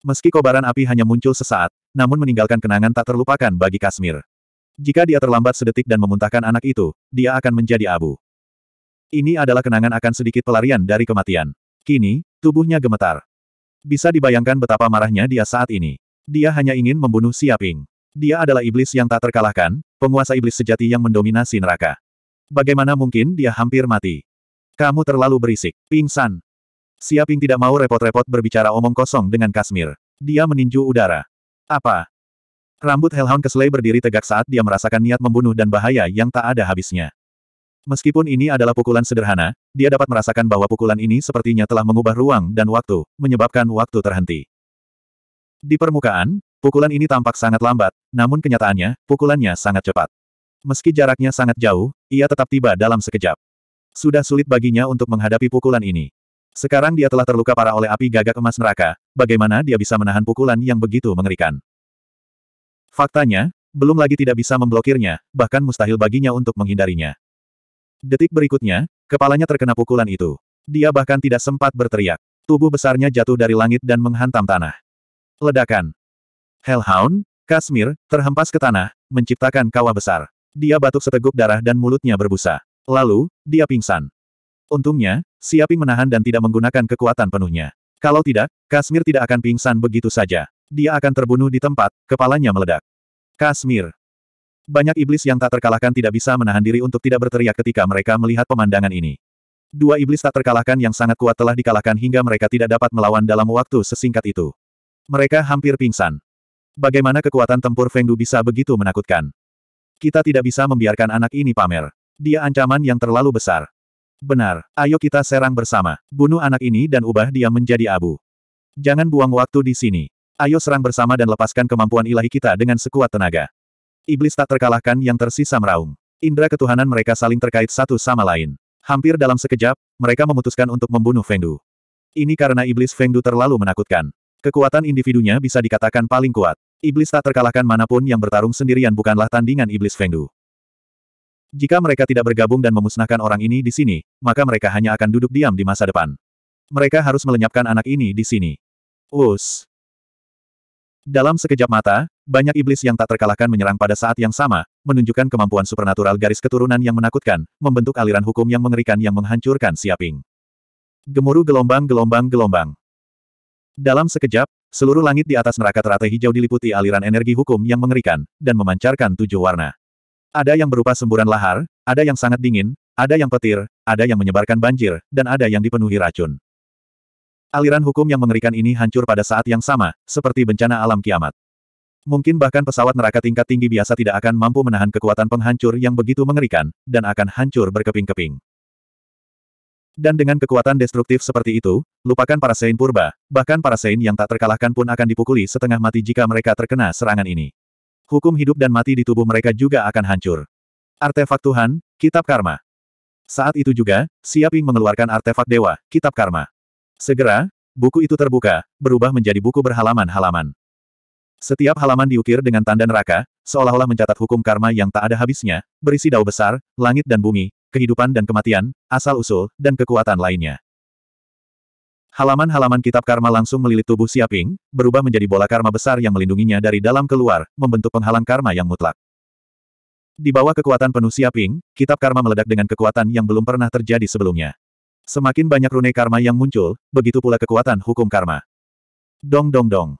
Meski kobaran api hanya muncul sesaat, namun meninggalkan kenangan tak terlupakan bagi Kasmir. Jika dia terlambat sedetik dan memuntahkan anak itu, dia akan menjadi abu. Ini adalah kenangan akan sedikit pelarian dari kematian. Kini, tubuhnya gemetar. Bisa dibayangkan betapa marahnya dia saat ini. Dia hanya ingin membunuh Siaping. Dia adalah iblis yang tak terkalahkan, penguasa iblis sejati yang mendominasi neraka. Bagaimana mungkin dia hampir mati? Kamu terlalu berisik, pingsan. Siaping tidak mau repot-repot berbicara omong kosong dengan Kasmir. Dia meninju udara. Apa? Rambut Hellhound Kesley berdiri tegak saat dia merasakan niat membunuh dan bahaya yang tak ada habisnya. Meskipun ini adalah pukulan sederhana, dia dapat merasakan bahwa pukulan ini sepertinya telah mengubah ruang dan waktu, menyebabkan waktu terhenti. Di permukaan, pukulan ini tampak sangat lambat, namun kenyataannya, pukulannya sangat cepat. Meski jaraknya sangat jauh, ia tetap tiba dalam sekejap. Sudah sulit baginya untuk menghadapi pukulan ini. Sekarang dia telah terluka parah oleh api gagak emas neraka, bagaimana dia bisa menahan pukulan yang begitu mengerikan? Faktanya, belum lagi tidak bisa memblokirnya, bahkan mustahil baginya untuk menghindarinya. Detik berikutnya, kepalanya terkena pukulan itu. Dia bahkan tidak sempat berteriak. Tubuh besarnya jatuh dari langit dan menghantam tanah. Ledakan. Hellhound, Kasmir, terhempas ke tanah, menciptakan kawah besar. Dia batuk seteguk darah dan mulutnya berbusa. Lalu, dia pingsan. Untungnya, Siaping menahan dan tidak menggunakan kekuatan penuhnya. Kalau tidak, Kasmir tidak akan pingsan begitu saja. Dia akan terbunuh di tempat, kepalanya meledak. Kasmir. Banyak iblis yang tak terkalahkan tidak bisa menahan diri untuk tidak berteriak ketika mereka melihat pemandangan ini. Dua iblis tak terkalahkan yang sangat kuat telah dikalahkan hingga mereka tidak dapat melawan dalam waktu sesingkat itu. Mereka hampir pingsan. Bagaimana kekuatan tempur Fengdu bisa begitu menakutkan? Kita tidak bisa membiarkan anak ini pamer. Dia ancaman yang terlalu besar. Benar, ayo kita serang bersama. Bunuh anak ini dan ubah dia menjadi abu. Jangan buang waktu di sini. Ayo serang bersama dan lepaskan kemampuan ilahi kita dengan sekuat tenaga. Iblis tak terkalahkan yang tersisa meraung. Indra ketuhanan mereka saling terkait satu sama lain. Hampir dalam sekejap, mereka memutuskan untuk membunuh Fengdu. Ini karena iblis Fengdu terlalu menakutkan. Kekuatan individunya bisa dikatakan paling kuat. Iblis tak terkalahkan manapun yang bertarung sendirian bukanlah tandingan iblis Fengdu. Jika mereka tidak bergabung dan memusnahkan orang ini di sini, maka mereka hanya akan duduk diam di masa depan. Mereka harus melenyapkan anak ini di sini. Us. Dalam sekejap mata, banyak iblis yang tak terkalahkan menyerang pada saat yang sama, menunjukkan kemampuan supernatural garis keturunan yang menakutkan, membentuk aliran hukum yang mengerikan yang menghancurkan Siaping. Gemuruh gelombang-gelombang-gelombang. Dalam sekejap, seluruh langit di atas neraka teratai hijau diliputi aliran energi hukum yang mengerikan, dan memancarkan tujuh warna. Ada yang berupa semburan lahar, ada yang sangat dingin, ada yang petir, ada yang menyebarkan banjir, dan ada yang dipenuhi racun. Aliran hukum yang mengerikan ini hancur pada saat yang sama, seperti bencana alam kiamat. Mungkin bahkan pesawat neraka tingkat tinggi biasa tidak akan mampu menahan kekuatan penghancur yang begitu mengerikan, dan akan hancur berkeping-keping. Dan dengan kekuatan destruktif seperti itu, lupakan para Sein purba, bahkan para Sein yang tak terkalahkan pun akan dipukuli setengah mati jika mereka terkena serangan ini hukum hidup dan mati di tubuh mereka juga akan hancur. Artefak Tuhan, Kitab Karma. Saat itu juga, Siaping mengeluarkan artefak dewa, Kitab Karma. Segera, buku itu terbuka, berubah menjadi buku berhalaman-halaman. Setiap halaman diukir dengan tanda neraka, seolah-olah mencatat hukum karma yang tak ada habisnya, berisi dao besar, langit dan bumi, kehidupan dan kematian, asal-usul, dan kekuatan lainnya. Halaman-halaman kitab karma langsung melilit tubuh Siaping, berubah menjadi bola karma besar yang melindunginya dari dalam keluar, membentuk penghalang karma yang mutlak. Di bawah kekuatan penuh Siaping, kitab karma meledak dengan kekuatan yang belum pernah terjadi sebelumnya. Semakin banyak rune karma yang muncul, begitu pula kekuatan hukum karma. Dong dong dong.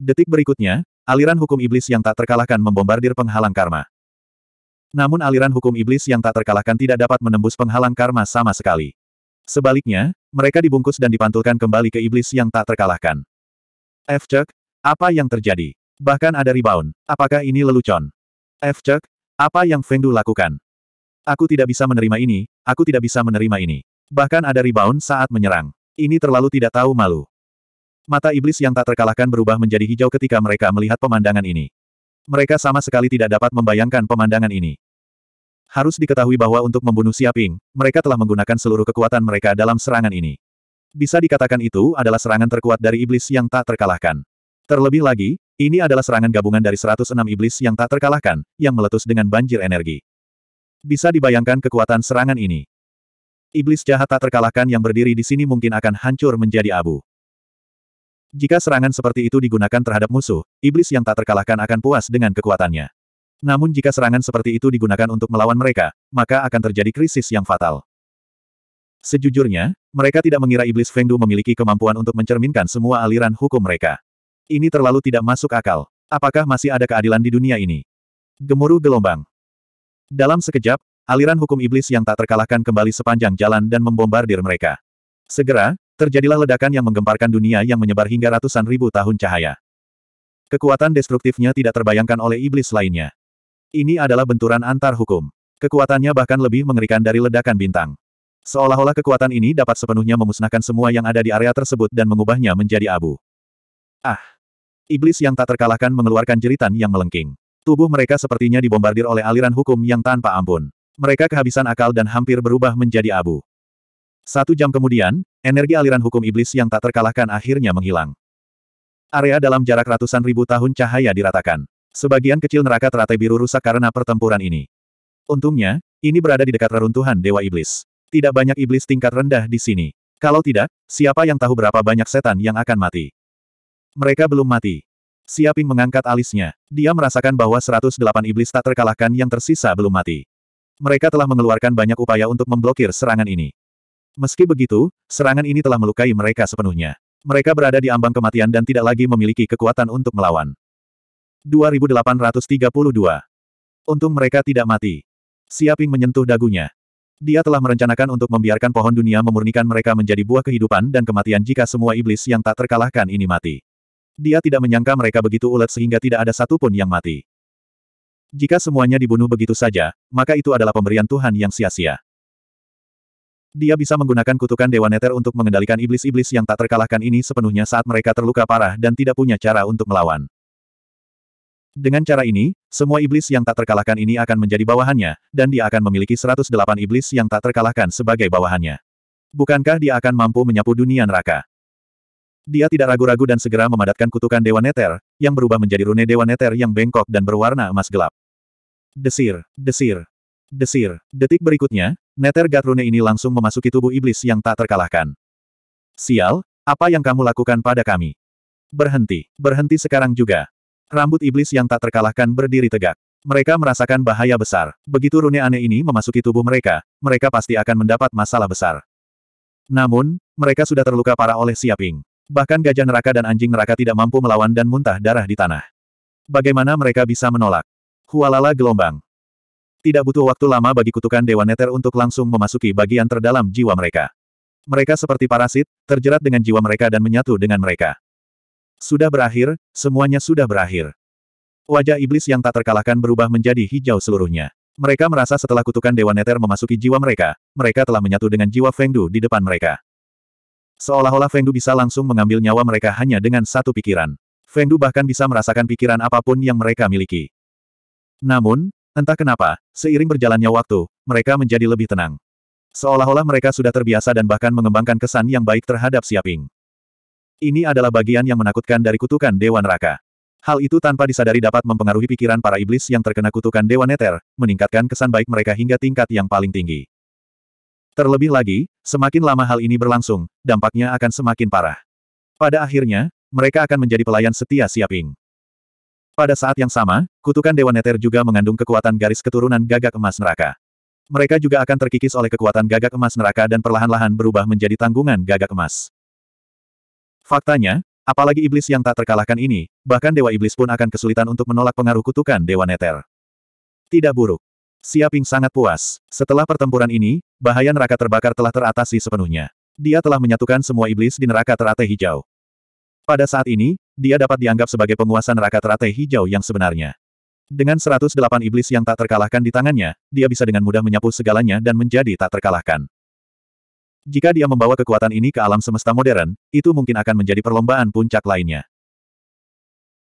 Detik berikutnya, aliran hukum iblis yang tak terkalahkan membombardir penghalang karma. Namun aliran hukum iblis yang tak terkalahkan tidak dapat menembus penghalang karma sama sekali. Sebaliknya, mereka dibungkus dan dipantulkan kembali ke iblis yang tak terkalahkan. F. Chuck, apa yang terjadi? Bahkan ada rebound. Apakah ini lelucon? F. Chuck, apa yang Fengdu lakukan? Aku tidak bisa menerima ini, aku tidak bisa menerima ini. Bahkan ada rebound saat menyerang. Ini terlalu tidak tahu malu. Mata iblis yang tak terkalahkan berubah menjadi hijau ketika mereka melihat pemandangan ini. Mereka sama sekali tidak dapat membayangkan pemandangan ini. Harus diketahui bahwa untuk membunuh Siaping, mereka telah menggunakan seluruh kekuatan mereka dalam serangan ini. Bisa dikatakan itu adalah serangan terkuat dari iblis yang tak terkalahkan. Terlebih lagi, ini adalah serangan gabungan dari 106 iblis yang tak terkalahkan, yang meletus dengan banjir energi. Bisa dibayangkan kekuatan serangan ini. Iblis jahat tak terkalahkan yang berdiri di sini mungkin akan hancur menjadi abu. Jika serangan seperti itu digunakan terhadap musuh, iblis yang tak terkalahkan akan puas dengan kekuatannya. Namun jika serangan seperti itu digunakan untuk melawan mereka, maka akan terjadi krisis yang fatal. Sejujurnya, mereka tidak mengira iblis Fengdu memiliki kemampuan untuk mencerminkan semua aliran hukum mereka. Ini terlalu tidak masuk akal. Apakah masih ada keadilan di dunia ini? Gemuruh gelombang. Dalam sekejap, aliran hukum iblis yang tak terkalahkan kembali sepanjang jalan dan membombardir mereka. Segera, terjadilah ledakan yang menggemparkan dunia yang menyebar hingga ratusan ribu tahun cahaya. Kekuatan destruktifnya tidak terbayangkan oleh iblis lainnya. Ini adalah benturan antar hukum. Kekuatannya bahkan lebih mengerikan dari ledakan bintang. Seolah-olah kekuatan ini dapat sepenuhnya memusnahkan semua yang ada di area tersebut dan mengubahnya menjadi abu. Ah! Iblis yang tak terkalahkan mengeluarkan jeritan yang melengking. Tubuh mereka sepertinya dibombardir oleh aliran hukum yang tanpa ampun. Mereka kehabisan akal dan hampir berubah menjadi abu. Satu jam kemudian, energi aliran hukum iblis yang tak terkalahkan akhirnya menghilang. Area dalam jarak ratusan ribu tahun cahaya diratakan. Sebagian kecil neraka teratai biru rusak karena pertempuran ini. Untungnya, ini berada di dekat reruntuhan Dewa Iblis. Tidak banyak iblis tingkat rendah di sini. Kalau tidak, siapa yang tahu berapa banyak setan yang akan mati? Mereka belum mati. Siaping mengangkat alisnya. Dia merasakan bahwa 108 iblis tak terkalahkan yang tersisa belum mati. Mereka telah mengeluarkan banyak upaya untuk memblokir serangan ini. Meski begitu, serangan ini telah melukai mereka sepenuhnya. Mereka berada di ambang kematian dan tidak lagi memiliki kekuatan untuk melawan. 2832. Untung mereka tidak mati. Siaping menyentuh dagunya. Dia telah merencanakan untuk membiarkan pohon dunia memurnikan mereka menjadi buah kehidupan dan kematian jika semua iblis yang tak terkalahkan ini mati. Dia tidak menyangka mereka begitu ulet sehingga tidak ada satupun yang mati. Jika semuanya dibunuh begitu saja, maka itu adalah pemberian Tuhan yang sia-sia. Dia bisa menggunakan kutukan Dewa Neter untuk mengendalikan iblis-iblis yang tak terkalahkan ini sepenuhnya saat mereka terluka parah dan tidak punya cara untuk melawan. Dengan cara ini, semua iblis yang tak terkalahkan ini akan menjadi bawahannya, dan dia akan memiliki 108 iblis yang tak terkalahkan sebagai bawahannya. Bukankah dia akan mampu menyapu dunia neraka? Dia tidak ragu-ragu dan segera memadatkan kutukan Dewa Neter, yang berubah menjadi rune Dewa Neter yang bengkok dan berwarna emas gelap. Desir, desir, desir. Detik berikutnya, Neter Gat rune ini langsung memasuki tubuh iblis yang tak terkalahkan. Sial, apa yang kamu lakukan pada kami? Berhenti, berhenti sekarang juga. Rambut iblis yang tak terkalahkan berdiri tegak. Mereka merasakan bahaya besar. Begitu rune aneh ini memasuki tubuh mereka, mereka pasti akan mendapat masalah besar. Namun, mereka sudah terluka parah oleh Siaping. Bahkan gajah neraka dan anjing neraka tidak mampu melawan dan muntah darah di tanah. Bagaimana mereka bisa menolak? Hualala gelombang. Tidak butuh waktu lama bagi kutukan Dewa Neter untuk langsung memasuki bagian terdalam jiwa mereka. Mereka seperti parasit, terjerat dengan jiwa mereka dan menyatu dengan mereka. Sudah berakhir, semuanya sudah berakhir. Wajah iblis yang tak terkalahkan berubah menjadi hijau seluruhnya. Mereka merasa setelah kutukan Dewa Neter memasuki jiwa mereka, mereka telah menyatu dengan jiwa Fengdu di depan mereka. Seolah-olah Fengdu bisa langsung mengambil nyawa mereka hanya dengan satu pikiran. Fengdu bahkan bisa merasakan pikiran apapun yang mereka miliki. Namun, entah kenapa, seiring berjalannya waktu, mereka menjadi lebih tenang. Seolah-olah mereka sudah terbiasa dan bahkan mengembangkan kesan yang baik terhadap Siaping. Ini adalah bagian yang menakutkan dari kutukan Dewa Neraka. Hal itu tanpa disadari dapat mempengaruhi pikiran para iblis yang terkena kutukan Dewa Neter, meningkatkan kesan baik mereka hingga tingkat yang paling tinggi. Terlebih lagi, semakin lama hal ini berlangsung, dampaknya akan semakin parah. Pada akhirnya, mereka akan menjadi pelayan setia Siaping. Pada saat yang sama, kutukan Dewa Neter juga mengandung kekuatan garis keturunan gagak emas neraka. Mereka juga akan terkikis oleh kekuatan gagak emas neraka dan perlahan-lahan berubah menjadi tanggungan gagak emas. Faktanya, apalagi iblis yang tak terkalahkan ini, bahkan Dewa Iblis pun akan kesulitan untuk menolak pengaruh kutukan Dewa Neter. Tidak buruk. Siaping sangat puas. Setelah pertempuran ini, bahaya neraka terbakar telah teratasi sepenuhnya. Dia telah menyatukan semua iblis di neraka teratai hijau. Pada saat ini, dia dapat dianggap sebagai penguasa neraka teratai hijau yang sebenarnya. Dengan 108 iblis yang tak terkalahkan di tangannya, dia bisa dengan mudah menyapu segalanya dan menjadi tak terkalahkan. Jika dia membawa kekuatan ini ke alam semesta modern, itu mungkin akan menjadi perlombaan puncak lainnya.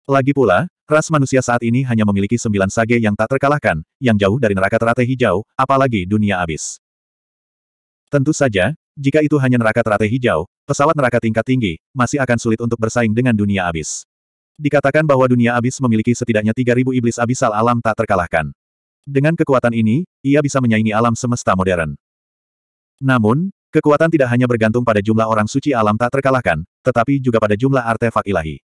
Lagi pula, ras manusia saat ini hanya memiliki sembilan sage yang tak terkalahkan, yang jauh dari neraka teratai hijau, apalagi dunia abis. Tentu saja, jika itu hanya neraka teratai hijau, pesawat neraka tingkat tinggi, masih akan sulit untuk bersaing dengan dunia abis. Dikatakan bahwa dunia abis memiliki setidaknya 3.000 iblis abisal alam tak terkalahkan. Dengan kekuatan ini, ia bisa menyaingi alam semesta modern. Namun, Kekuatan tidak hanya bergantung pada jumlah orang suci alam tak terkalahkan, tetapi juga pada jumlah artefak ilahi.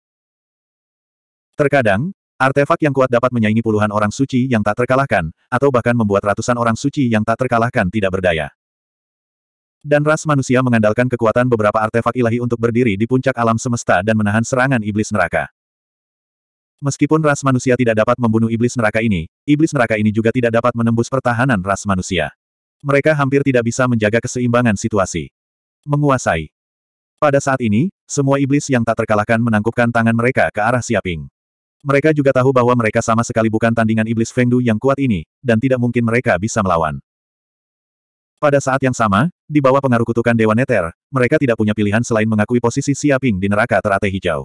Terkadang, artefak yang kuat dapat menyaingi puluhan orang suci yang tak terkalahkan, atau bahkan membuat ratusan orang suci yang tak terkalahkan tidak berdaya. Dan ras manusia mengandalkan kekuatan beberapa artefak ilahi untuk berdiri di puncak alam semesta dan menahan serangan iblis neraka. Meskipun ras manusia tidak dapat membunuh iblis neraka ini, iblis neraka ini juga tidak dapat menembus pertahanan ras manusia mereka hampir tidak bisa menjaga keseimbangan situasi. Menguasai. Pada saat ini, semua iblis yang tak terkalahkan menangkupkan tangan mereka ke arah Siaping. Mereka juga tahu bahwa mereka sama sekali bukan tandingan iblis Fengdu yang kuat ini, dan tidak mungkin mereka bisa melawan. Pada saat yang sama, di bawah pengaruh kutukan Dewa Neter, mereka tidak punya pilihan selain mengakui posisi Siaping di neraka teratai hijau.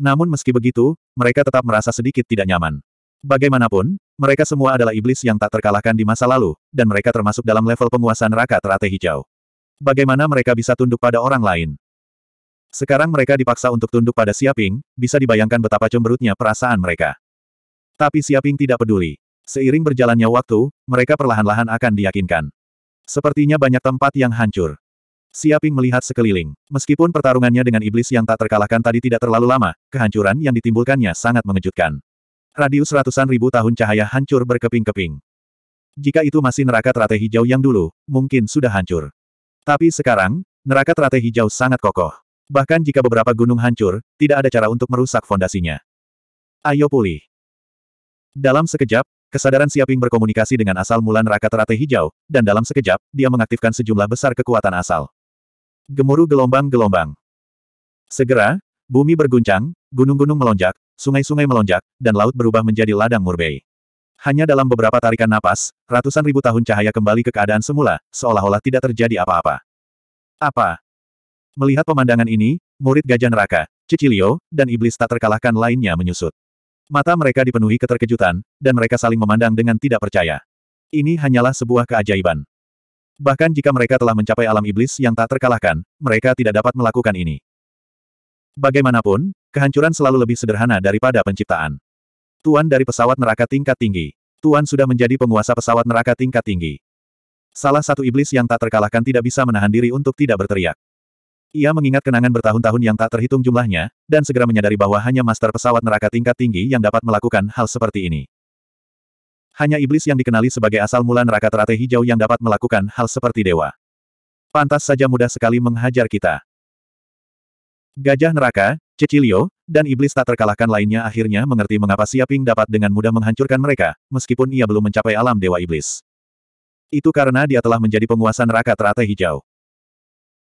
Namun meski begitu, mereka tetap merasa sedikit tidak nyaman. Bagaimanapun, mereka semua adalah iblis yang tak terkalahkan di masa lalu, dan mereka termasuk dalam level penguasa neraka terate hijau. Bagaimana mereka bisa tunduk pada orang lain? Sekarang mereka dipaksa untuk tunduk pada Siaping, bisa dibayangkan betapa cemberutnya perasaan mereka. Tapi Siaping tidak peduli. Seiring berjalannya waktu, mereka perlahan-lahan akan diyakinkan. Sepertinya banyak tempat yang hancur. Siaping melihat sekeliling. Meskipun pertarungannya dengan iblis yang tak terkalahkan tadi tidak terlalu lama, kehancuran yang ditimbulkannya sangat mengejutkan. Radius ratusan ribu tahun cahaya hancur berkeping-keping. Jika itu masih neraka teratai hijau yang dulu, mungkin sudah hancur. Tapi sekarang, neraka teratai hijau sangat kokoh. Bahkan jika beberapa gunung hancur, tidak ada cara untuk merusak fondasinya. Ayo pulih. Dalam sekejap, kesadaran Siaping berkomunikasi dengan asal mula neraka teratai hijau, dan dalam sekejap, dia mengaktifkan sejumlah besar kekuatan asal. Gemuruh gelombang-gelombang. Segera, bumi berguncang, gunung-gunung melonjak, sungai-sungai melonjak, dan laut berubah menjadi ladang murbei. Hanya dalam beberapa tarikan napas, ratusan ribu tahun cahaya kembali ke keadaan semula, seolah-olah tidak terjadi apa-apa. Apa? Melihat pemandangan ini, murid gajah neraka, Cicilio, dan iblis tak terkalahkan lainnya menyusut. Mata mereka dipenuhi keterkejutan, dan mereka saling memandang dengan tidak percaya. Ini hanyalah sebuah keajaiban. Bahkan jika mereka telah mencapai alam iblis yang tak terkalahkan, mereka tidak dapat melakukan ini. Bagaimanapun, Kehancuran selalu lebih sederhana daripada penciptaan. Tuan dari pesawat neraka tingkat tinggi. Tuan sudah menjadi penguasa pesawat neraka tingkat tinggi. Salah satu iblis yang tak terkalahkan tidak bisa menahan diri untuk tidak berteriak. Ia mengingat kenangan bertahun-tahun yang tak terhitung jumlahnya, dan segera menyadari bahwa hanya master pesawat neraka tingkat tinggi yang dapat melakukan hal seperti ini. Hanya iblis yang dikenali sebagai asal mula neraka teratai hijau yang dapat melakukan hal seperti dewa. Pantas saja mudah sekali menghajar kita. Gajah neraka, Cecilio, dan iblis tak terkalahkan lainnya akhirnya mengerti mengapa Siaping dapat dengan mudah menghancurkan mereka, meskipun ia belum mencapai alam Dewa Iblis. Itu karena dia telah menjadi penguasa neraka teratai hijau.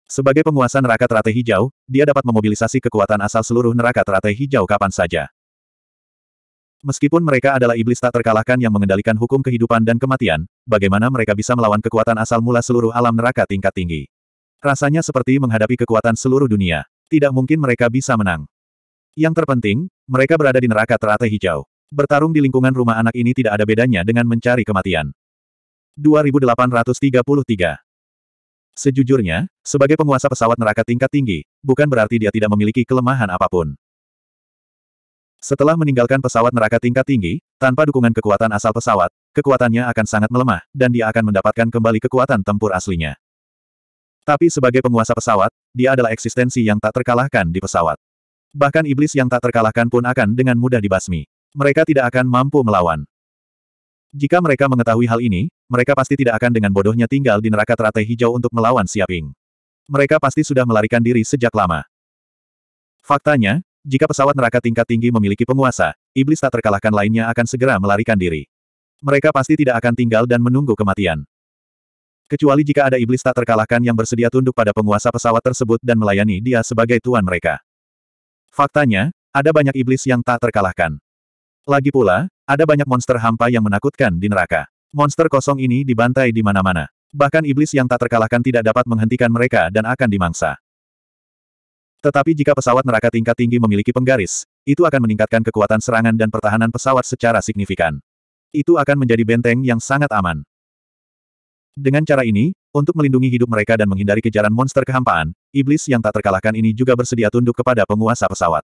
Sebagai penguasa neraka teratai hijau, dia dapat memobilisasi kekuatan asal seluruh neraka teratai hijau kapan saja. Meskipun mereka adalah iblis tak terkalahkan yang mengendalikan hukum kehidupan dan kematian, bagaimana mereka bisa melawan kekuatan asal mula seluruh alam neraka tingkat tinggi? Rasanya seperti menghadapi kekuatan seluruh dunia tidak mungkin mereka bisa menang. Yang terpenting, mereka berada di neraka teratai hijau. Bertarung di lingkungan rumah anak ini tidak ada bedanya dengan mencari kematian. 2833 Sejujurnya, sebagai penguasa pesawat neraka tingkat tinggi, bukan berarti dia tidak memiliki kelemahan apapun. Setelah meninggalkan pesawat neraka tingkat tinggi, tanpa dukungan kekuatan asal pesawat, kekuatannya akan sangat melemah, dan dia akan mendapatkan kembali kekuatan tempur aslinya. Tapi sebagai penguasa pesawat, dia adalah eksistensi yang tak terkalahkan di pesawat. Bahkan iblis yang tak terkalahkan pun akan dengan mudah dibasmi. Mereka tidak akan mampu melawan. Jika mereka mengetahui hal ini, mereka pasti tidak akan dengan bodohnya tinggal di neraka teratai hijau untuk melawan Siaping. Mereka pasti sudah melarikan diri sejak lama. Faktanya, jika pesawat neraka tingkat tinggi memiliki penguasa, iblis tak terkalahkan lainnya akan segera melarikan diri. Mereka pasti tidak akan tinggal dan menunggu kematian. Kecuali jika ada iblis tak terkalahkan yang bersedia tunduk pada penguasa pesawat tersebut dan melayani dia sebagai tuan mereka. Faktanya, ada banyak iblis yang tak terkalahkan. Lagi pula, ada banyak monster hampa yang menakutkan di neraka. Monster kosong ini dibantai di mana-mana. Bahkan iblis yang tak terkalahkan tidak dapat menghentikan mereka dan akan dimangsa. Tetapi jika pesawat neraka tingkat tinggi memiliki penggaris, itu akan meningkatkan kekuatan serangan dan pertahanan pesawat secara signifikan. Itu akan menjadi benteng yang sangat aman. Dengan cara ini, untuk melindungi hidup mereka dan menghindari kejaran monster kehampaan, iblis yang tak terkalahkan ini juga bersedia tunduk kepada penguasa pesawat.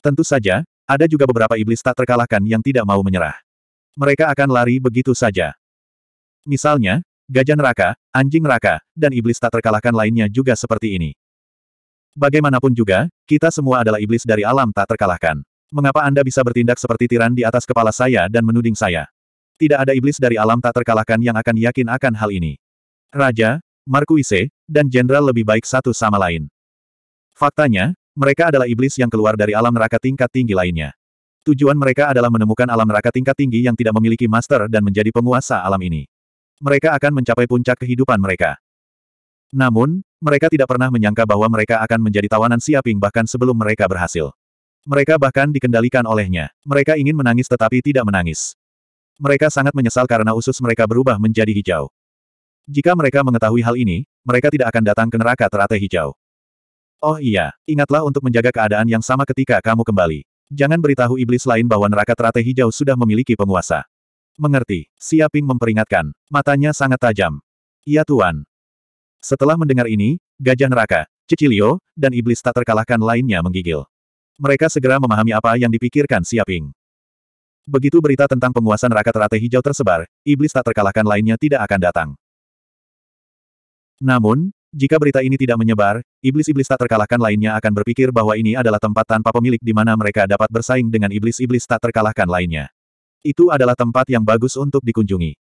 Tentu saja, ada juga beberapa iblis tak terkalahkan yang tidak mau menyerah. Mereka akan lari begitu saja. Misalnya, gajah neraka, anjing neraka, dan iblis tak terkalahkan lainnya juga seperti ini. Bagaimanapun juga, kita semua adalah iblis dari alam tak terkalahkan. Mengapa Anda bisa bertindak seperti tiran di atas kepala saya dan menuding saya? tidak ada iblis dari alam tak terkalahkan yang akan yakin akan hal ini. Raja, Markuise, dan Jenderal lebih baik satu sama lain. Faktanya, mereka adalah iblis yang keluar dari alam neraka tingkat tinggi lainnya. Tujuan mereka adalah menemukan alam neraka tingkat tinggi yang tidak memiliki master dan menjadi penguasa alam ini. Mereka akan mencapai puncak kehidupan mereka. Namun, mereka tidak pernah menyangka bahwa mereka akan menjadi tawanan Siaping bahkan sebelum mereka berhasil. Mereka bahkan dikendalikan olehnya. Mereka ingin menangis tetapi tidak menangis. Mereka sangat menyesal karena usus mereka berubah menjadi hijau. Jika mereka mengetahui hal ini, mereka tidak akan datang ke neraka teratai hijau. Oh iya, ingatlah untuk menjaga keadaan yang sama ketika kamu kembali. Jangan beritahu iblis lain bahwa neraka teratai hijau sudah memiliki penguasa. Mengerti, Siaping memperingatkan. Matanya sangat tajam. Iya Tuan. Setelah mendengar ini, gajah neraka, Cecilio, dan iblis tak terkalahkan lainnya menggigil. Mereka segera memahami apa yang dipikirkan Siaping. Begitu berita tentang penguasa neraka teratai hijau tersebar, iblis tak terkalahkan lainnya tidak akan datang. Namun, jika berita ini tidak menyebar, iblis-iblis tak terkalahkan lainnya akan berpikir bahwa ini adalah tempat tanpa pemilik di mana mereka dapat bersaing dengan iblis-iblis tak terkalahkan lainnya. Itu adalah tempat yang bagus untuk dikunjungi.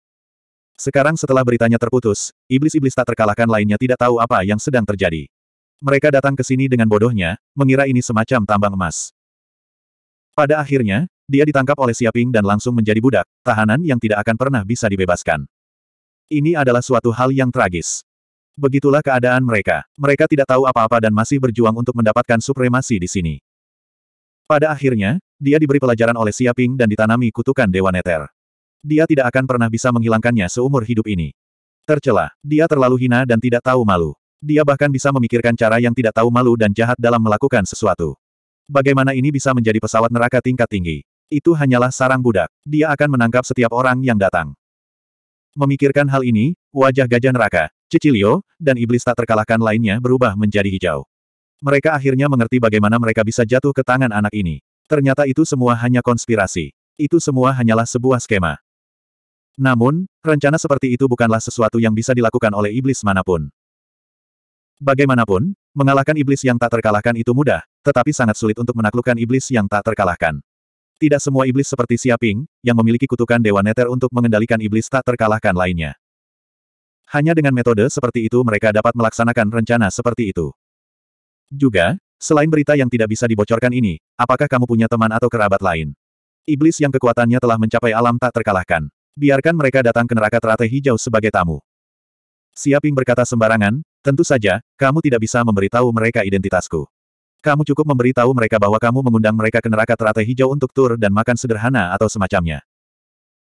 Sekarang setelah beritanya terputus, iblis-iblis tak terkalahkan lainnya tidak tahu apa yang sedang terjadi. Mereka datang ke sini dengan bodohnya, mengira ini semacam tambang emas. Pada akhirnya, dia ditangkap oleh Siaping dan langsung menjadi budak, tahanan yang tidak akan pernah bisa dibebaskan. Ini adalah suatu hal yang tragis. Begitulah keadaan mereka. Mereka tidak tahu apa-apa dan masih berjuang untuk mendapatkan supremasi di sini. Pada akhirnya, dia diberi pelajaran oleh Siaping dan ditanami kutukan Dewa Neter. Dia tidak akan pernah bisa menghilangkannya seumur hidup ini. Tercela, dia terlalu hina dan tidak tahu malu. Dia bahkan bisa memikirkan cara yang tidak tahu malu dan jahat dalam melakukan sesuatu. Bagaimana ini bisa menjadi pesawat neraka tingkat tinggi? Itu hanyalah sarang budak. Dia akan menangkap setiap orang yang datang. Memikirkan hal ini, wajah gajah neraka, Cecilio, dan iblis tak terkalahkan lainnya berubah menjadi hijau. Mereka akhirnya mengerti bagaimana mereka bisa jatuh ke tangan anak ini. Ternyata itu semua hanya konspirasi. Itu semua hanyalah sebuah skema. Namun, rencana seperti itu bukanlah sesuatu yang bisa dilakukan oleh iblis manapun. Bagaimanapun, mengalahkan iblis yang tak terkalahkan itu mudah, tetapi sangat sulit untuk menaklukkan iblis yang tak terkalahkan. Tidak semua iblis seperti Siaping, yang memiliki kutukan Dewa Neter untuk mengendalikan iblis tak terkalahkan lainnya. Hanya dengan metode seperti itu mereka dapat melaksanakan rencana seperti itu. Juga, selain berita yang tidak bisa dibocorkan ini, apakah kamu punya teman atau kerabat lain? Iblis yang kekuatannya telah mencapai alam tak terkalahkan. Biarkan mereka datang ke neraka teratai hijau sebagai tamu. Siaping berkata sembarangan, tentu saja, kamu tidak bisa memberitahu mereka identitasku. Kamu cukup memberi tahu mereka bahwa kamu mengundang mereka ke neraka teratai hijau untuk tur dan makan sederhana atau semacamnya.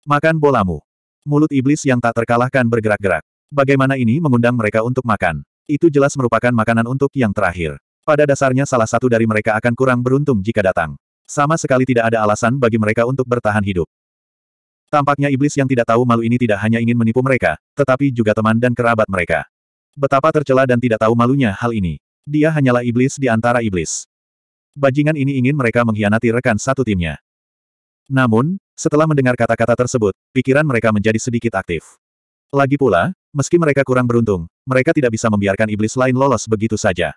Makan bolamu. Mulut iblis yang tak terkalahkan bergerak-gerak. Bagaimana ini mengundang mereka untuk makan? Itu jelas merupakan makanan untuk yang terakhir. Pada dasarnya salah satu dari mereka akan kurang beruntung jika datang. Sama sekali tidak ada alasan bagi mereka untuk bertahan hidup. Tampaknya iblis yang tidak tahu malu ini tidak hanya ingin menipu mereka, tetapi juga teman dan kerabat mereka. Betapa tercela dan tidak tahu malunya hal ini. Dia hanyalah iblis di antara iblis. Bajingan ini ingin mereka mengkhianati rekan satu timnya. Namun, setelah mendengar kata-kata tersebut, pikiran mereka menjadi sedikit aktif. Lagi pula, meski mereka kurang beruntung, mereka tidak bisa membiarkan iblis lain lolos begitu saja.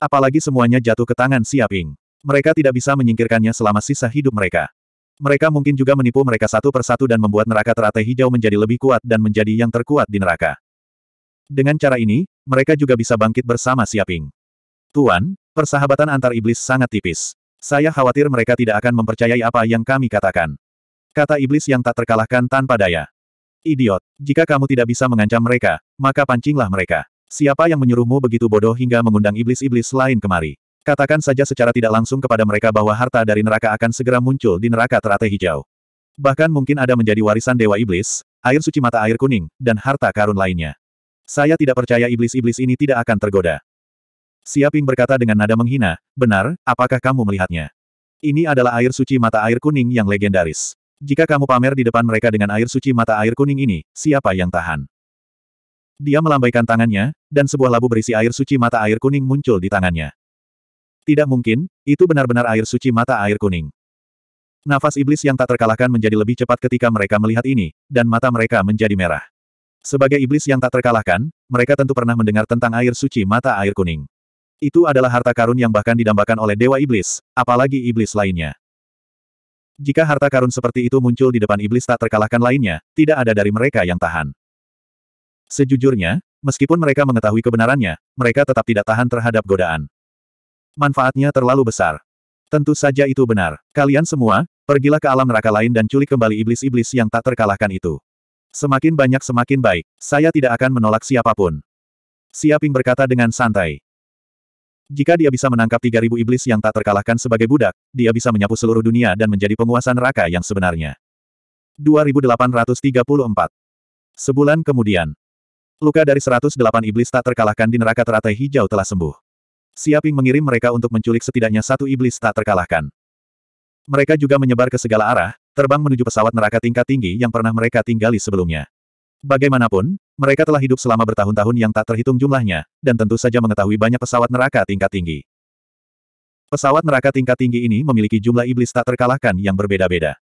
Apalagi semuanya jatuh ke tangan Siaping. Mereka tidak bisa menyingkirkannya selama sisa hidup mereka. Mereka mungkin juga menipu mereka satu persatu dan membuat neraka teratai hijau menjadi lebih kuat dan menjadi yang terkuat di neraka. Dengan cara ini, mereka juga bisa bangkit bersama Siaping. Tuan, persahabatan antar iblis sangat tipis. Saya khawatir mereka tidak akan mempercayai apa yang kami katakan. Kata iblis yang tak terkalahkan tanpa daya. Idiot, jika kamu tidak bisa mengancam mereka, maka pancinglah mereka. Siapa yang menyuruhmu begitu bodoh hingga mengundang iblis-iblis lain kemari? Katakan saja secara tidak langsung kepada mereka bahwa harta dari neraka akan segera muncul di neraka teratai hijau. Bahkan mungkin ada menjadi warisan dewa iblis, air suci mata air kuning, dan harta karun lainnya. Saya tidak percaya iblis-iblis ini tidak akan tergoda. Siaping berkata dengan nada menghina, benar, apakah kamu melihatnya? Ini adalah air suci mata air kuning yang legendaris. Jika kamu pamer di depan mereka dengan air suci mata air kuning ini, siapa yang tahan? Dia melambaikan tangannya, dan sebuah labu berisi air suci mata air kuning muncul di tangannya. Tidak mungkin, itu benar-benar air suci mata air kuning. Nafas iblis yang tak terkalahkan menjadi lebih cepat ketika mereka melihat ini, dan mata mereka menjadi merah. Sebagai iblis yang tak terkalahkan, mereka tentu pernah mendengar tentang air suci mata air kuning. Itu adalah harta karun yang bahkan didambakan oleh dewa iblis, apalagi iblis lainnya. Jika harta karun seperti itu muncul di depan iblis tak terkalahkan lainnya, tidak ada dari mereka yang tahan. Sejujurnya, meskipun mereka mengetahui kebenarannya, mereka tetap tidak tahan terhadap godaan. Manfaatnya terlalu besar. Tentu saja itu benar. Kalian semua, pergilah ke alam neraka lain dan culik kembali iblis-iblis yang tak terkalahkan itu. Semakin banyak semakin baik. Saya tidak akan menolak siapapun. Siaping berkata dengan santai. Jika dia bisa menangkap 3000 iblis yang tak terkalahkan sebagai budak, dia bisa menyapu seluruh dunia dan menjadi penguasa neraka yang sebenarnya. 2834 Sebulan kemudian, luka dari 108 iblis tak terkalahkan di neraka teratai hijau telah sembuh. Siaping mengirim mereka untuk menculik setidaknya satu iblis tak terkalahkan. Mereka juga menyebar ke segala arah, terbang menuju pesawat neraka tingkat tinggi yang pernah mereka tinggali sebelumnya. Bagaimanapun, mereka telah hidup selama bertahun-tahun yang tak terhitung jumlahnya, dan tentu saja mengetahui banyak pesawat neraka tingkat tinggi. Pesawat neraka tingkat tinggi ini memiliki jumlah iblis tak terkalahkan yang berbeda-beda.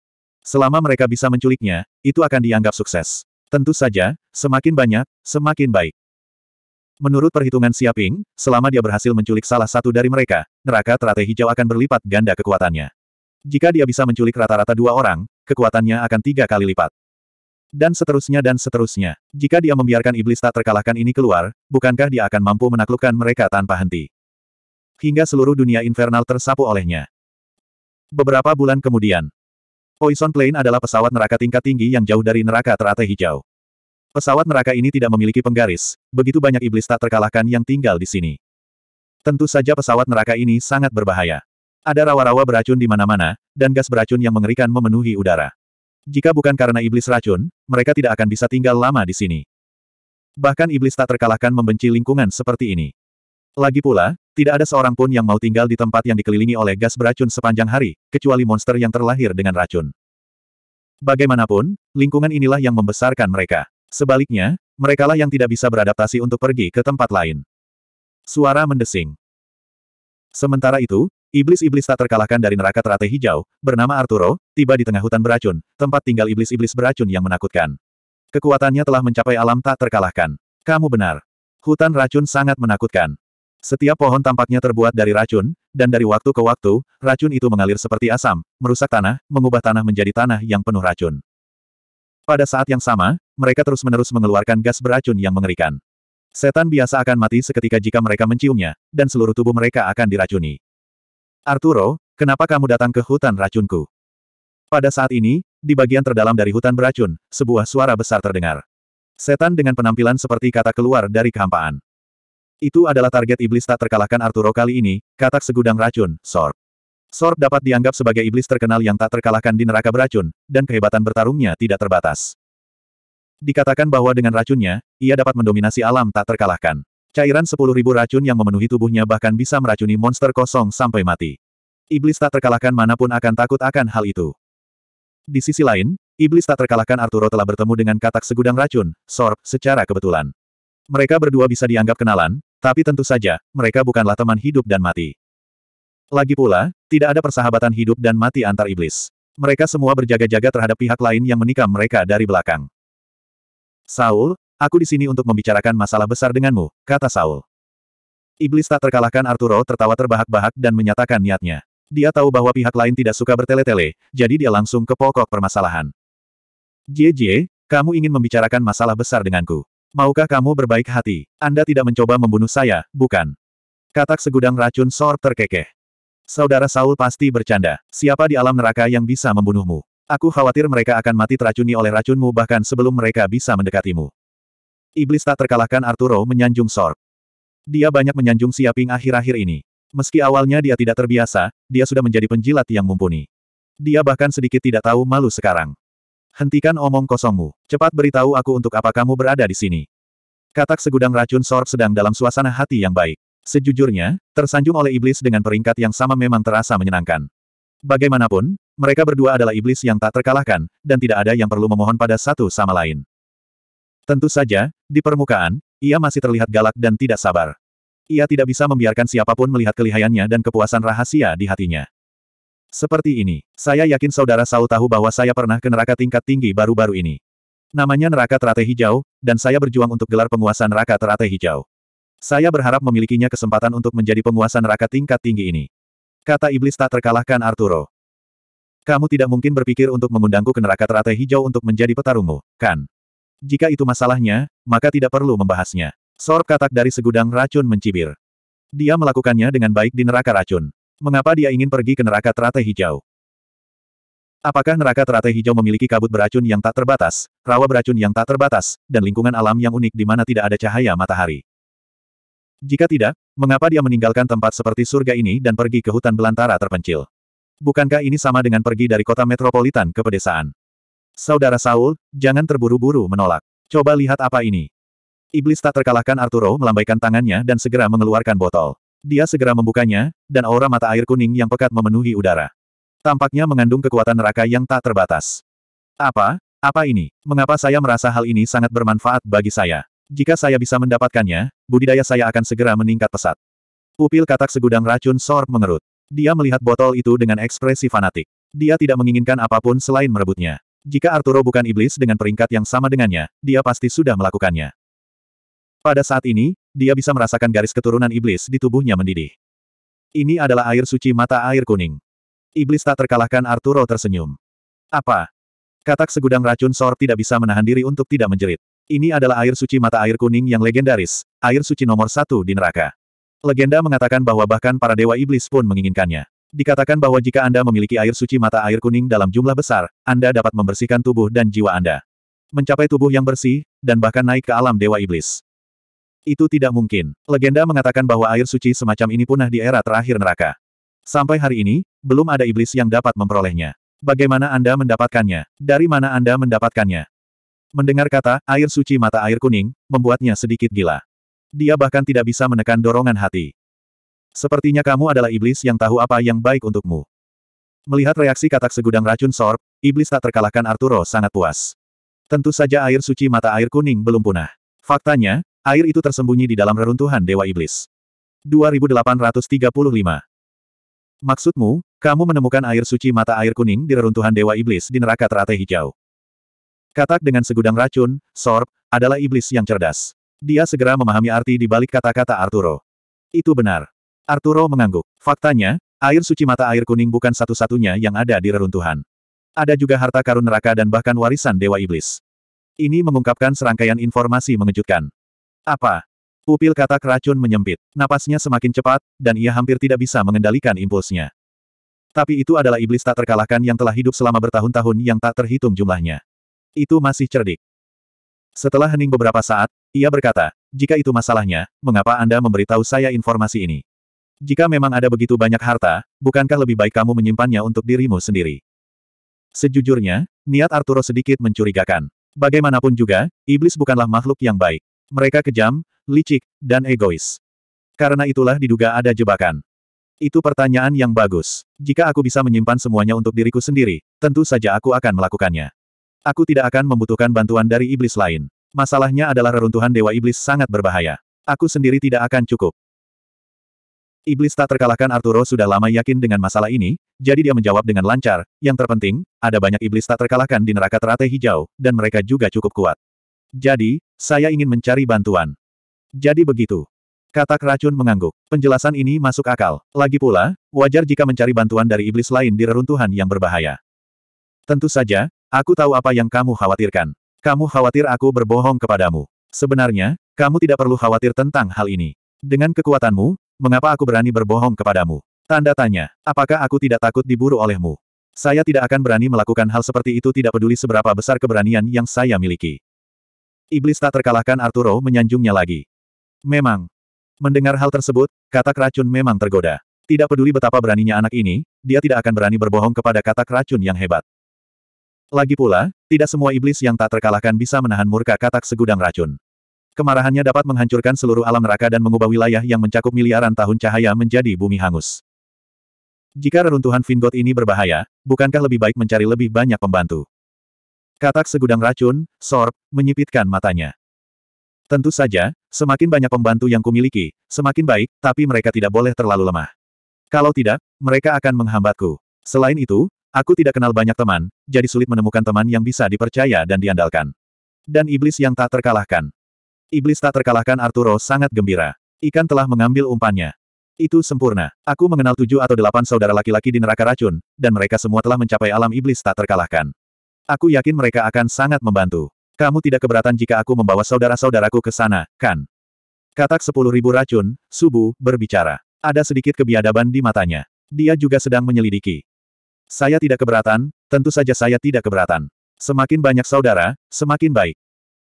Selama mereka bisa menculiknya, itu akan dianggap sukses. Tentu saja, semakin banyak, semakin baik. Menurut perhitungan Siaping, selama dia berhasil menculik salah satu dari mereka, neraka teratai hijau akan berlipat ganda kekuatannya. Jika dia bisa menculik rata-rata dua orang, kekuatannya akan tiga kali lipat. Dan seterusnya dan seterusnya. Jika dia membiarkan iblis tak terkalahkan ini keluar, bukankah dia akan mampu menaklukkan mereka tanpa henti? Hingga seluruh dunia infernal tersapu olehnya. Beberapa bulan kemudian, Poison Plane adalah pesawat neraka tingkat tinggi yang jauh dari neraka teratai hijau. Pesawat neraka ini tidak memiliki penggaris, begitu banyak iblis tak terkalahkan yang tinggal di sini. Tentu saja pesawat neraka ini sangat berbahaya. Ada rawa-rawa beracun di mana-mana, dan gas beracun yang mengerikan memenuhi udara. Jika bukan karena iblis racun, mereka tidak akan bisa tinggal lama di sini. Bahkan iblis tak terkalahkan membenci lingkungan seperti ini. Lagi pula, tidak ada seorang pun yang mau tinggal di tempat yang dikelilingi oleh gas beracun sepanjang hari, kecuali monster yang terlahir dengan racun. Bagaimanapun, lingkungan inilah yang membesarkan mereka. Sebaliknya, merekalah yang tidak bisa beradaptasi untuk pergi ke tempat lain. Suara mendesing. Sementara itu, Iblis-iblis tak terkalahkan dari neraka teratai hijau, bernama Arturo, tiba di tengah hutan beracun, tempat tinggal iblis-iblis beracun yang menakutkan. Kekuatannya telah mencapai alam tak terkalahkan. Kamu benar. Hutan racun sangat menakutkan. Setiap pohon tampaknya terbuat dari racun, dan dari waktu ke waktu, racun itu mengalir seperti asam, merusak tanah, mengubah tanah menjadi tanah yang penuh racun. Pada saat yang sama, mereka terus-menerus mengeluarkan gas beracun yang mengerikan. Setan biasa akan mati seketika jika mereka menciumnya, dan seluruh tubuh mereka akan diracuni. Arturo, kenapa kamu datang ke hutan racunku? Pada saat ini, di bagian terdalam dari hutan beracun, sebuah suara besar terdengar. Setan dengan penampilan seperti kata keluar dari kehampaan. Itu adalah target iblis tak terkalahkan Arturo kali ini, katak segudang racun, Sorb. Sorb dapat dianggap sebagai iblis terkenal yang tak terkalahkan di neraka beracun, dan kehebatan bertarungnya tidak terbatas. Dikatakan bahwa dengan racunnya, ia dapat mendominasi alam tak terkalahkan. Cairan sepuluh ribu racun yang memenuhi tubuhnya bahkan bisa meracuni monster kosong sampai mati. Iblis tak terkalahkan manapun akan takut akan hal itu. Di sisi lain, iblis tak terkalahkan Arturo telah bertemu dengan katak segudang racun, Sorb, secara kebetulan. Mereka berdua bisa dianggap kenalan, tapi tentu saja, mereka bukanlah teman hidup dan mati. Lagi pula, tidak ada persahabatan hidup dan mati antar iblis. Mereka semua berjaga-jaga terhadap pihak lain yang menikam mereka dari belakang. Saul, Aku di sini untuk membicarakan masalah besar denganmu, kata Saul. Iblis tak terkalahkan Arturo tertawa terbahak-bahak dan menyatakan niatnya. Dia tahu bahwa pihak lain tidak suka bertele-tele, jadi dia langsung ke pokok permasalahan. JJ, kamu ingin membicarakan masalah besar denganku. Maukah kamu berbaik hati? Anda tidak mencoba membunuh saya, bukan? Katak segudang racun sor terkekeh. Saudara Saul pasti bercanda. Siapa di alam neraka yang bisa membunuhmu? Aku khawatir mereka akan mati teracuni oleh racunmu bahkan sebelum mereka bisa mendekatimu. Iblis tak terkalahkan Arturo menyanjung Sorb. Dia banyak menyanjung Siaping akhir-akhir ini. Meski awalnya dia tidak terbiasa, dia sudah menjadi penjilat yang mumpuni. Dia bahkan sedikit tidak tahu malu sekarang. Hentikan omong kosongmu. Cepat beritahu aku untuk apa kamu berada di sini. Katak segudang racun Sorb sedang dalam suasana hati yang baik. Sejujurnya, tersanjung oleh iblis dengan peringkat yang sama memang terasa menyenangkan. Bagaimanapun, mereka berdua adalah iblis yang tak terkalahkan, dan tidak ada yang perlu memohon pada satu sama lain. Tentu saja, di permukaan, ia masih terlihat galak dan tidak sabar. Ia tidak bisa membiarkan siapapun melihat kelihayannya dan kepuasan rahasia di hatinya. Seperti ini, saya yakin saudara Sau tahu bahwa saya pernah ke neraka tingkat tinggi baru-baru ini. Namanya neraka teratai hijau, dan saya berjuang untuk gelar penguasa neraka teratai hijau. Saya berharap memilikinya kesempatan untuk menjadi penguasa neraka tingkat tinggi ini. Kata iblis tak terkalahkan Arturo. Kamu tidak mungkin berpikir untuk mengundangku ke neraka teratai hijau untuk menjadi petarungmu, kan? Jika itu masalahnya, maka tidak perlu membahasnya. Sorb katak dari segudang racun mencibir. Dia melakukannya dengan baik di neraka racun. Mengapa dia ingin pergi ke neraka teratai hijau? Apakah neraka teratai hijau memiliki kabut beracun yang tak terbatas, rawa beracun yang tak terbatas, dan lingkungan alam yang unik di mana tidak ada cahaya matahari? Jika tidak, mengapa dia meninggalkan tempat seperti surga ini dan pergi ke hutan belantara terpencil? Bukankah ini sama dengan pergi dari kota metropolitan ke pedesaan? Saudara Saul, jangan terburu-buru menolak. Coba lihat apa ini. Iblis tak terkalahkan Arturo melambaikan tangannya dan segera mengeluarkan botol. Dia segera membukanya, dan aura mata air kuning yang pekat memenuhi udara. Tampaknya mengandung kekuatan neraka yang tak terbatas. Apa? Apa ini? Mengapa saya merasa hal ini sangat bermanfaat bagi saya? Jika saya bisa mendapatkannya, budidaya saya akan segera meningkat pesat. Upil katak segudang racun sorb mengerut. Dia melihat botol itu dengan ekspresi fanatik. Dia tidak menginginkan apapun selain merebutnya. Jika Arturo bukan iblis dengan peringkat yang sama dengannya, dia pasti sudah melakukannya. Pada saat ini, dia bisa merasakan garis keturunan iblis di tubuhnya mendidih. Ini adalah air suci mata air kuning. Iblis tak terkalahkan Arturo tersenyum. Apa? Katak segudang racun sor tidak bisa menahan diri untuk tidak menjerit. Ini adalah air suci mata air kuning yang legendaris, air suci nomor satu di neraka. Legenda mengatakan bahwa bahkan para dewa iblis pun menginginkannya. Dikatakan bahwa jika Anda memiliki air suci mata air kuning dalam jumlah besar, Anda dapat membersihkan tubuh dan jiwa Anda. Mencapai tubuh yang bersih, dan bahkan naik ke alam Dewa Iblis. Itu tidak mungkin. Legenda mengatakan bahwa air suci semacam ini punah di era terakhir neraka. Sampai hari ini, belum ada iblis yang dapat memperolehnya. Bagaimana Anda mendapatkannya? Dari mana Anda mendapatkannya? Mendengar kata, air suci mata air kuning, membuatnya sedikit gila. Dia bahkan tidak bisa menekan dorongan hati. Sepertinya kamu adalah iblis yang tahu apa yang baik untukmu. Melihat reaksi katak segudang racun sorb, iblis tak terkalahkan Arturo sangat puas. Tentu saja air suci mata air kuning belum punah. Faktanya, air itu tersembunyi di dalam reruntuhan Dewa Iblis. 2835 Maksudmu, kamu menemukan air suci mata air kuning di reruntuhan Dewa Iblis di neraka teratai hijau. Katak dengan segudang racun, sorb, adalah iblis yang cerdas. Dia segera memahami arti di balik kata-kata Arturo. Itu benar. Arturo mengangguk. Faktanya, air suci mata air kuning bukan satu-satunya yang ada di reruntuhan. Ada juga harta karun neraka dan bahkan warisan Dewa Iblis. Ini mengungkapkan serangkaian informasi mengejutkan. Apa? Pupil kata keracun menyempit, napasnya semakin cepat, dan ia hampir tidak bisa mengendalikan impulsnya. Tapi itu adalah iblis tak terkalahkan yang telah hidup selama bertahun-tahun yang tak terhitung jumlahnya. Itu masih cerdik. Setelah hening beberapa saat, ia berkata, jika itu masalahnya, mengapa Anda memberitahu saya informasi ini? Jika memang ada begitu banyak harta, bukankah lebih baik kamu menyimpannya untuk dirimu sendiri? Sejujurnya, niat Arturo sedikit mencurigakan. Bagaimanapun juga, iblis bukanlah makhluk yang baik. Mereka kejam, licik, dan egois. Karena itulah diduga ada jebakan. Itu pertanyaan yang bagus. Jika aku bisa menyimpan semuanya untuk diriku sendiri, tentu saja aku akan melakukannya. Aku tidak akan membutuhkan bantuan dari iblis lain. Masalahnya adalah reruntuhan Dewa Iblis sangat berbahaya. Aku sendiri tidak akan cukup. Iblis tak terkalahkan Arturo sudah lama yakin dengan masalah ini, jadi dia menjawab dengan lancar, yang terpenting, ada banyak iblis tak terkalahkan di neraka teratai hijau, dan mereka juga cukup kuat. Jadi, saya ingin mencari bantuan. Jadi begitu. kata keracun mengangguk. Penjelasan ini masuk akal. Lagi pula, wajar jika mencari bantuan dari iblis lain di reruntuhan yang berbahaya. Tentu saja, aku tahu apa yang kamu khawatirkan. Kamu khawatir aku berbohong kepadamu. Sebenarnya, kamu tidak perlu khawatir tentang hal ini. Dengan kekuatanmu, Mengapa aku berani berbohong kepadamu? Tanda tanya, apakah aku tidak takut diburu olehmu? Saya tidak akan berani melakukan hal seperti itu tidak peduli seberapa besar keberanian yang saya miliki. Iblis tak terkalahkan Arturo menyanjungnya lagi. Memang. Mendengar hal tersebut, katak racun memang tergoda. Tidak peduli betapa beraninya anak ini, dia tidak akan berani berbohong kepada katak racun yang hebat. Lagi pula, tidak semua iblis yang tak terkalahkan bisa menahan murka katak segudang racun. Kemarahannya dapat menghancurkan seluruh alam neraka dan mengubah wilayah yang mencakup miliaran tahun cahaya menjadi bumi hangus. Jika reruntuhan Vingot ini berbahaya, bukankah lebih baik mencari lebih banyak pembantu? Katak segudang racun, sorb, menyipitkan matanya. Tentu saja, semakin banyak pembantu yang kumiliki, semakin baik, tapi mereka tidak boleh terlalu lemah. Kalau tidak, mereka akan menghambatku. Selain itu, aku tidak kenal banyak teman, jadi sulit menemukan teman yang bisa dipercaya dan diandalkan. Dan iblis yang tak terkalahkan. Iblis tak terkalahkan Arturo sangat gembira. Ikan telah mengambil umpannya. Itu sempurna. Aku mengenal tujuh atau delapan saudara laki-laki di neraka racun, dan mereka semua telah mencapai alam iblis tak terkalahkan. Aku yakin mereka akan sangat membantu. Kamu tidak keberatan jika aku membawa saudara-saudaraku ke sana, kan? Katak sepuluh ribu racun, Subu, berbicara. Ada sedikit kebiadaban di matanya. Dia juga sedang menyelidiki. Saya tidak keberatan, tentu saja saya tidak keberatan. Semakin banyak saudara, semakin baik.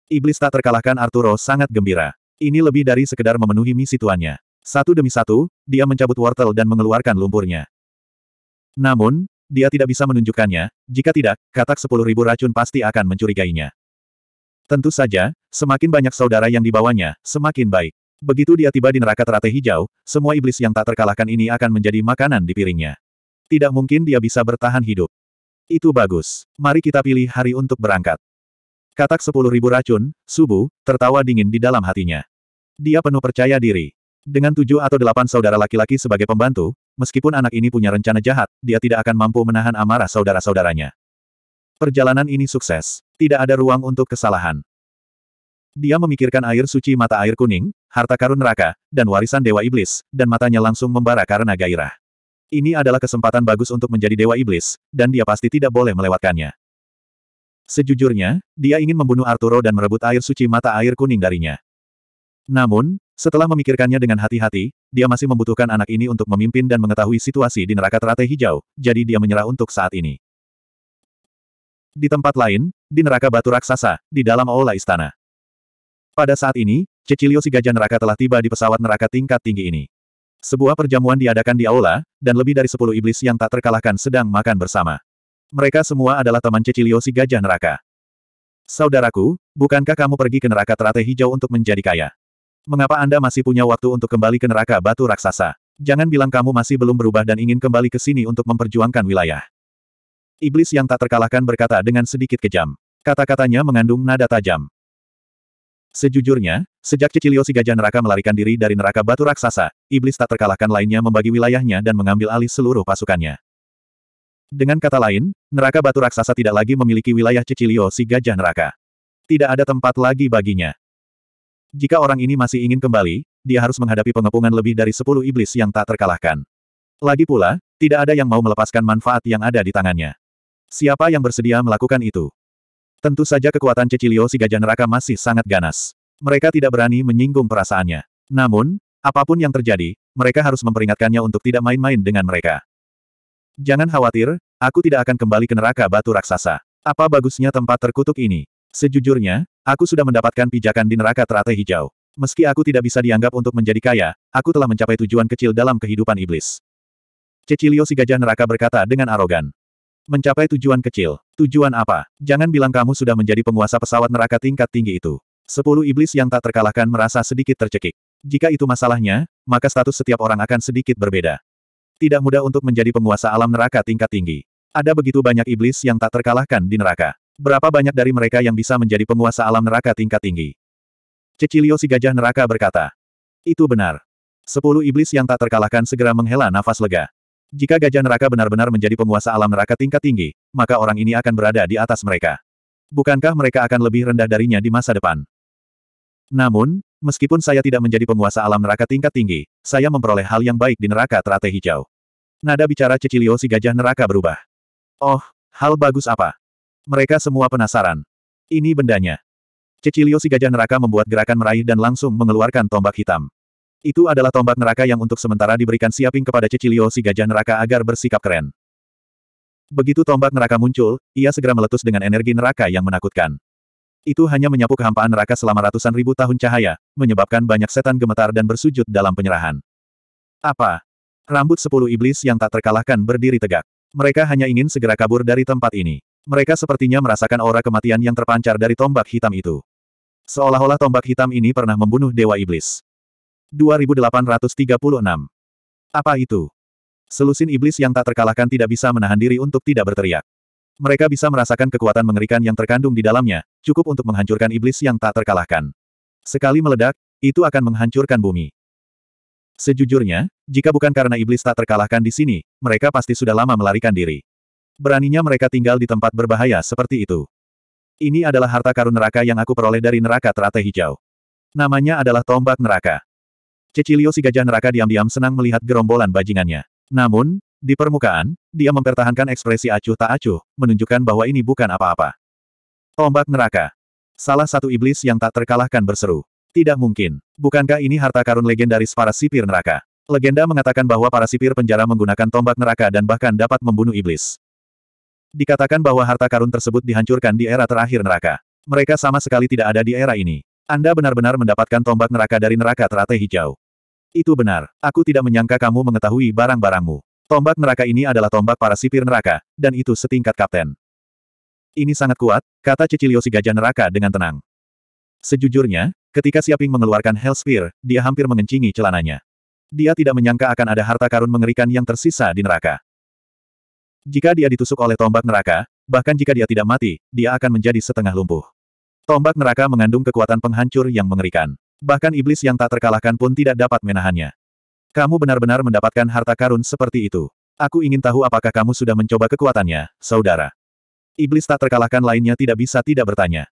Iblis tak terkalahkan Arturo sangat gembira. Ini lebih dari sekedar memenuhi misi tuannya. Satu demi satu, dia mencabut wortel dan mengeluarkan lumpurnya. Namun, dia tidak bisa menunjukkannya, jika tidak, katak sepuluh ribu racun pasti akan mencurigainya. Tentu saja, semakin banyak saudara yang dibawanya, semakin baik. Begitu dia tiba di neraka teratai hijau, semua iblis yang tak terkalahkan ini akan menjadi makanan di piringnya. Tidak mungkin dia bisa bertahan hidup. Itu bagus. Mari kita pilih hari untuk berangkat. Katak sepuluh ribu racun, subuh, tertawa dingin di dalam hatinya. Dia penuh percaya diri. Dengan tujuh atau delapan saudara laki-laki sebagai pembantu, meskipun anak ini punya rencana jahat, dia tidak akan mampu menahan amarah saudara-saudaranya. Perjalanan ini sukses. Tidak ada ruang untuk kesalahan. Dia memikirkan air suci mata air kuning, harta karun neraka, dan warisan Dewa Iblis, dan matanya langsung membara karena gairah. Ini adalah kesempatan bagus untuk menjadi Dewa Iblis, dan dia pasti tidak boleh melewatkannya. Sejujurnya, dia ingin membunuh Arturo dan merebut air suci mata air kuning darinya. Namun, setelah memikirkannya dengan hati-hati, dia masih membutuhkan anak ini untuk memimpin dan mengetahui situasi di neraka teratai hijau, jadi dia menyerah untuk saat ini. Di tempat lain, di neraka batu raksasa, di dalam aula istana. Pada saat ini, Cecilio si gajah neraka telah tiba di pesawat neraka tingkat tinggi ini. Sebuah perjamuan diadakan di aula, dan lebih dari sepuluh iblis yang tak terkalahkan sedang makan bersama. Mereka semua adalah teman Cecilio si gajah neraka. Saudaraku, bukankah kamu pergi ke neraka teratai hijau untuk menjadi kaya? Mengapa Anda masih punya waktu untuk kembali ke neraka batu raksasa? Jangan bilang kamu masih belum berubah dan ingin kembali ke sini untuk memperjuangkan wilayah. Iblis yang tak terkalahkan berkata dengan sedikit kejam. Kata-katanya mengandung nada tajam. Sejujurnya, sejak Cecilio si gajah neraka melarikan diri dari neraka batu raksasa, iblis tak terkalahkan lainnya membagi wilayahnya dan mengambil alih seluruh pasukannya. Dengan kata lain, neraka batu raksasa tidak lagi memiliki wilayah Cecilio si gajah neraka. Tidak ada tempat lagi baginya. Jika orang ini masih ingin kembali, dia harus menghadapi pengepungan lebih dari sepuluh iblis yang tak terkalahkan. Lagi pula, tidak ada yang mau melepaskan manfaat yang ada di tangannya. Siapa yang bersedia melakukan itu? Tentu saja kekuatan Cecilio si gajah neraka masih sangat ganas. Mereka tidak berani menyinggung perasaannya. Namun, apapun yang terjadi, mereka harus memperingatkannya untuk tidak main-main dengan mereka. Jangan khawatir, aku tidak akan kembali ke neraka batu raksasa. Apa bagusnya tempat terkutuk ini? Sejujurnya, aku sudah mendapatkan pijakan di neraka teratai hijau. Meski aku tidak bisa dianggap untuk menjadi kaya, aku telah mencapai tujuan kecil dalam kehidupan iblis. Cecilio si gajah neraka berkata dengan arogan. Mencapai tujuan kecil. Tujuan apa? Jangan bilang kamu sudah menjadi penguasa pesawat neraka tingkat tinggi itu. Sepuluh iblis yang tak terkalahkan merasa sedikit tercekik. Jika itu masalahnya, maka status setiap orang akan sedikit berbeda. Tidak mudah untuk menjadi penguasa alam neraka tingkat tinggi. Ada begitu banyak iblis yang tak terkalahkan di neraka. Berapa banyak dari mereka yang bisa menjadi penguasa alam neraka tingkat tinggi? Cecilio si gajah neraka berkata. Itu benar. Sepuluh iblis yang tak terkalahkan segera menghela nafas lega. Jika gajah neraka benar-benar menjadi penguasa alam neraka tingkat tinggi, maka orang ini akan berada di atas mereka. Bukankah mereka akan lebih rendah darinya di masa depan? Namun, Meskipun saya tidak menjadi penguasa alam neraka tingkat tinggi, saya memperoleh hal yang baik di neraka teratai hijau. Nada bicara Cecilio si gajah neraka berubah. Oh, hal bagus apa? Mereka semua penasaran. Ini bendanya. Cecilio si gajah neraka membuat gerakan meraih dan langsung mengeluarkan tombak hitam. Itu adalah tombak neraka yang untuk sementara diberikan Siaping kepada Cecilio si gajah neraka agar bersikap keren. Begitu tombak neraka muncul, ia segera meletus dengan energi neraka yang menakutkan itu hanya menyapu kehampaan neraka selama ratusan ribu tahun cahaya, menyebabkan banyak setan gemetar dan bersujud dalam penyerahan. Apa? Rambut sepuluh iblis yang tak terkalahkan berdiri tegak. Mereka hanya ingin segera kabur dari tempat ini. Mereka sepertinya merasakan aura kematian yang terpancar dari tombak hitam itu. Seolah-olah tombak hitam ini pernah membunuh Dewa Iblis. 2836. Apa itu? Selusin iblis yang tak terkalahkan tidak bisa menahan diri untuk tidak berteriak. Mereka bisa merasakan kekuatan mengerikan yang terkandung di dalamnya, cukup untuk menghancurkan iblis yang tak terkalahkan. Sekali meledak, itu akan menghancurkan bumi. Sejujurnya, jika bukan karena iblis tak terkalahkan di sini, mereka pasti sudah lama melarikan diri. Beraninya mereka tinggal di tempat berbahaya seperti itu. Ini adalah harta karun neraka yang aku peroleh dari neraka teratai hijau. Namanya adalah tombak neraka. Cecilio si gajah neraka diam-diam senang melihat gerombolan bajingannya. Namun, di permukaan, dia mempertahankan ekspresi acuh tak acuh, menunjukkan bahwa ini bukan apa-apa. Tombak neraka. Salah satu iblis yang tak terkalahkan berseru. Tidak mungkin. Bukankah ini harta karun legendaris para sipir neraka? Legenda mengatakan bahwa para sipir penjara menggunakan tombak neraka dan bahkan dapat membunuh iblis. Dikatakan bahwa harta karun tersebut dihancurkan di era terakhir neraka. Mereka sama sekali tidak ada di era ini. Anda benar-benar mendapatkan tombak neraka dari neraka teratai hijau. Itu benar. Aku tidak menyangka kamu mengetahui barang-barangmu. Tombak neraka ini adalah tombak para sipir neraka, dan itu setingkat kapten. Ini sangat kuat, kata Cecilio si gajah neraka dengan tenang. Sejujurnya, ketika Siaping mengeluarkan Hell Spear, dia hampir mengencingi celananya. Dia tidak menyangka akan ada harta karun mengerikan yang tersisa di neraka. Jika dia ditusuk oleh tombak neraka, bahkan jika dia tidak mati, dia akan menjadi setengah lumpuh. Tombak neraka mengandung kekuatan penghancur yang mengerikan. Bahkan iblis yang tak terkalahkan pun tidak dapat menahannya. Kamu benar-benar mendapatkan harta karun seperti itu. Aku ingin tahu apakah kamu sudah mencoba kekuatannya, saudara. Iblis tak terkalahkan lainnya tidak bisa tidak bertanya.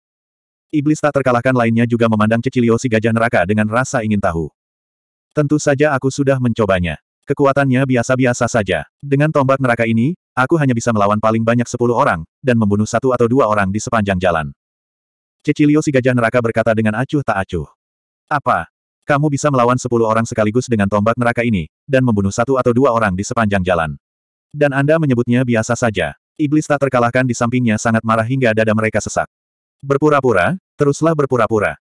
Iblis tak terkalahkan lainnya juga memandang Cecilio si gajah neraka dengan rasa ingin tahu. Tentu saja aku sudah mencobanya. Kekuatannya biasa-biasa saja. Dengan tombak neraka ini, aku hanya bisa melawan paling banyak sepuluh orang, dan membunuh satu atau dua orang di sepanjang jalan. Cecilio si gajah neraka berkata dengan acuh tak acuh. Apa? Kamu bisa melawan sepuluh orang sekaligus dengan tombak neraka ini, dan membunuh satu atau dua orang di sepanjang jalan. Dan Anda menyebutnya biasa saja. Iblis tak terkalahkan di sampingnya sangat marah hingga dada mereka sesak. Berpura-pura, teruslah berpura-pura.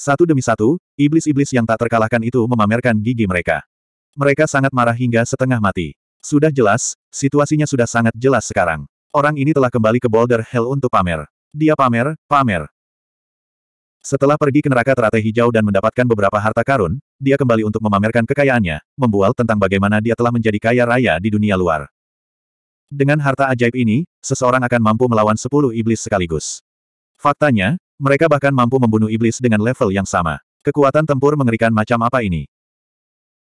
Satu demi satu, iblis-iblis yang tak terkalahkan itu memamerkan gigi mereka. Mereka sangat marah hingga setengah mati. Sudah jelas, situasinya sudah sangat jelas sekarang. Orang ini telah kembali ke Boulder Hell untuk pamer. Dia pamer, pamer. Setelah pergi ke neraka teratai hijau dan mendapatkan beberapa harta karun, dia kembali untuk memamerkan kekayaannya, membual tentang bagaimana dia telah menjadi kaya raya di dunia luar. Dengan harta ajaib ini, seseorang akan mampu melawan sepuluh iblis sekaligus. Faktanya, mereka bahkan mampu membunuh iblis dengan level yang sama. Kekuatan tempur mengerikan macam apa ini?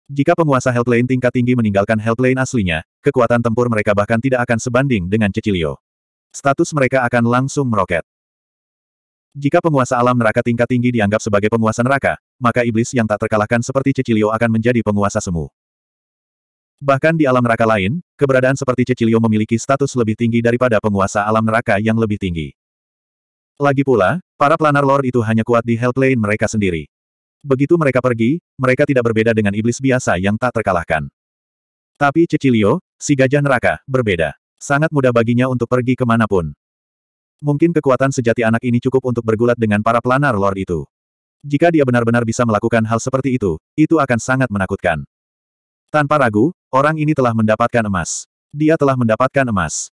Jika penguasa Hellplane tingkat tinggi meninggalkan Hellplane aslinya, kekuatan tempur mereka bahkan tidak akan sebanding dengan Cecilio. Status mereka akan langsung meroket. Jika penguasa alam neraka tingkat tinggi dianggap sebagai penguasa neraka, maka iblis yang tak terkalahkan seperti Cecilio akan menjadi penguasa semu. Bahkan di alam neraka lain, keberadaan seperti Cecilio memiliki status lebih tinggi daripada penguasa alam neraka yang lebih tinggi. Lagi pula, para planar lord itu hanya kuat di Hellplane mereka sendiri. Begitu mereka pergi, mereka tidak berbeda dengan iblis biasa yang tak terkalahkan. Tapi Cecilio, si gajah neraka, berbeda. Sangat mudah baginya untuk pergi kemanapun. Mungkin kekuatan sejati anak ini cukup untuk bergulat dengan para planar lord itu. Jika dia benar-benar bisa melakukan hal seperti itu, itu akan sangat menakutkan. Tanpa ragu, orang ini telah mendapatkan emas. Dia telah mendapatkan emas.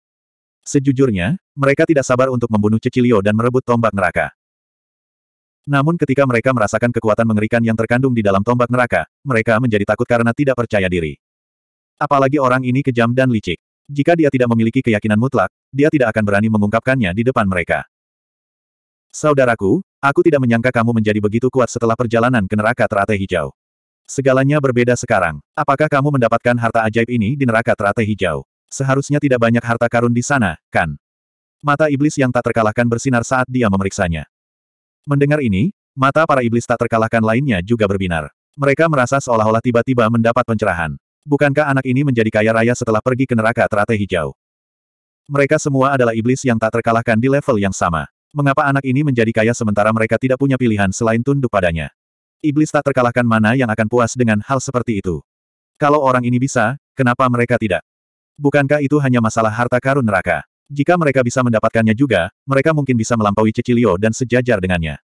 Sejujurnya, mereka tidak sabar untuk membunuh Cecilio dan merebut tombak neraka. Namun ketika mereka merasakan kekuatan mengerikan yang terkandung di dalam tombak neraka, mereka menjadi takut karena tidak percaya diri. Apalagi orang ini kejam dan licik. Jika dia tidak memiliki keyakinan mutlak, dia tidak akan berani mengungkapkannya di depan mereka. Saudaraku, aku tidak menyangka kamu menjadi begitu kuat setelah perjalanan ke neraka teratai hijau. Segalanya berbeda sekarang. Apakah kamu mendapatkan harta ajaib ini di neraka teratai hijau? Seharusnya tidak banyak harta karun di sana, kan? Mata iblis yang tak terkalahkan bersinar saat dia memeriksanya. Mendengar ini, mata para iblis tak terkalahkan lainnya juga berbinar. Mereka merasa seolah-olah tiba-tiba mendapat pencerahan. Bukankah anak ini menjadi kaya raya setelah pergi ke neraka teratai hijau? Mereka semua adalah iblis yang tak terkalahkan di level yang sama. Mengapa anak ini menjadi kaya sementara mereka tidak punya pilihan selain tunduk padanya? Iblis tak terkalahkan mana yang akan puas dengan hal seperti itu? Kalau orang ini bisa, kenapa mereka tidak? Bukankah itu hanya masalah harta karun neraka? Jika mereka bisa mendapatkannya juga, mereka mungkin bisa melampaui Cecilio dan sejajar dengannya.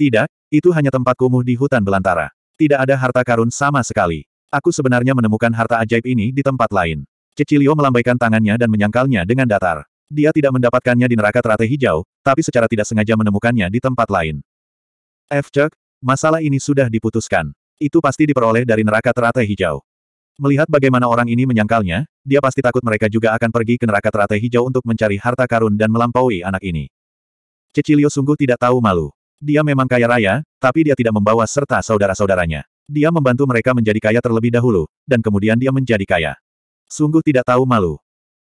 Tidak, itu hanya tempat kumuh di hutan belantara. Tidak ada harta karun sama sekali. Aku sebenarnya menemukan harta ajaib ini di tempat lain. Cecilio melambaikan tangannya dan menyangkalnya dengan datar. Dia tidak mendapatkannya di neraka teratai hijau, tapi secara tidak sengaja menemukannya di tempat lain. F. Chuck, masalah ini sudah diputuskan. Itu pasti diperoleh dari neraka teratai hijau. Melihat bagaimana orang ini menyangkalnya, dia pasti takut mereka juga akan pergi ke neraka teratai hijau untuk mencari harta karun dan melampaui anak ini. Cecilio sungguh tidak tahu malu. Dia memang kaya raya, tapi dia tidak membawa serta saudara-saudaranya. Dia membantu mereka menjadi kaya terlebih dahulu, dan kemudian dia menjadi kaya. Sungguh tidak tahu malu.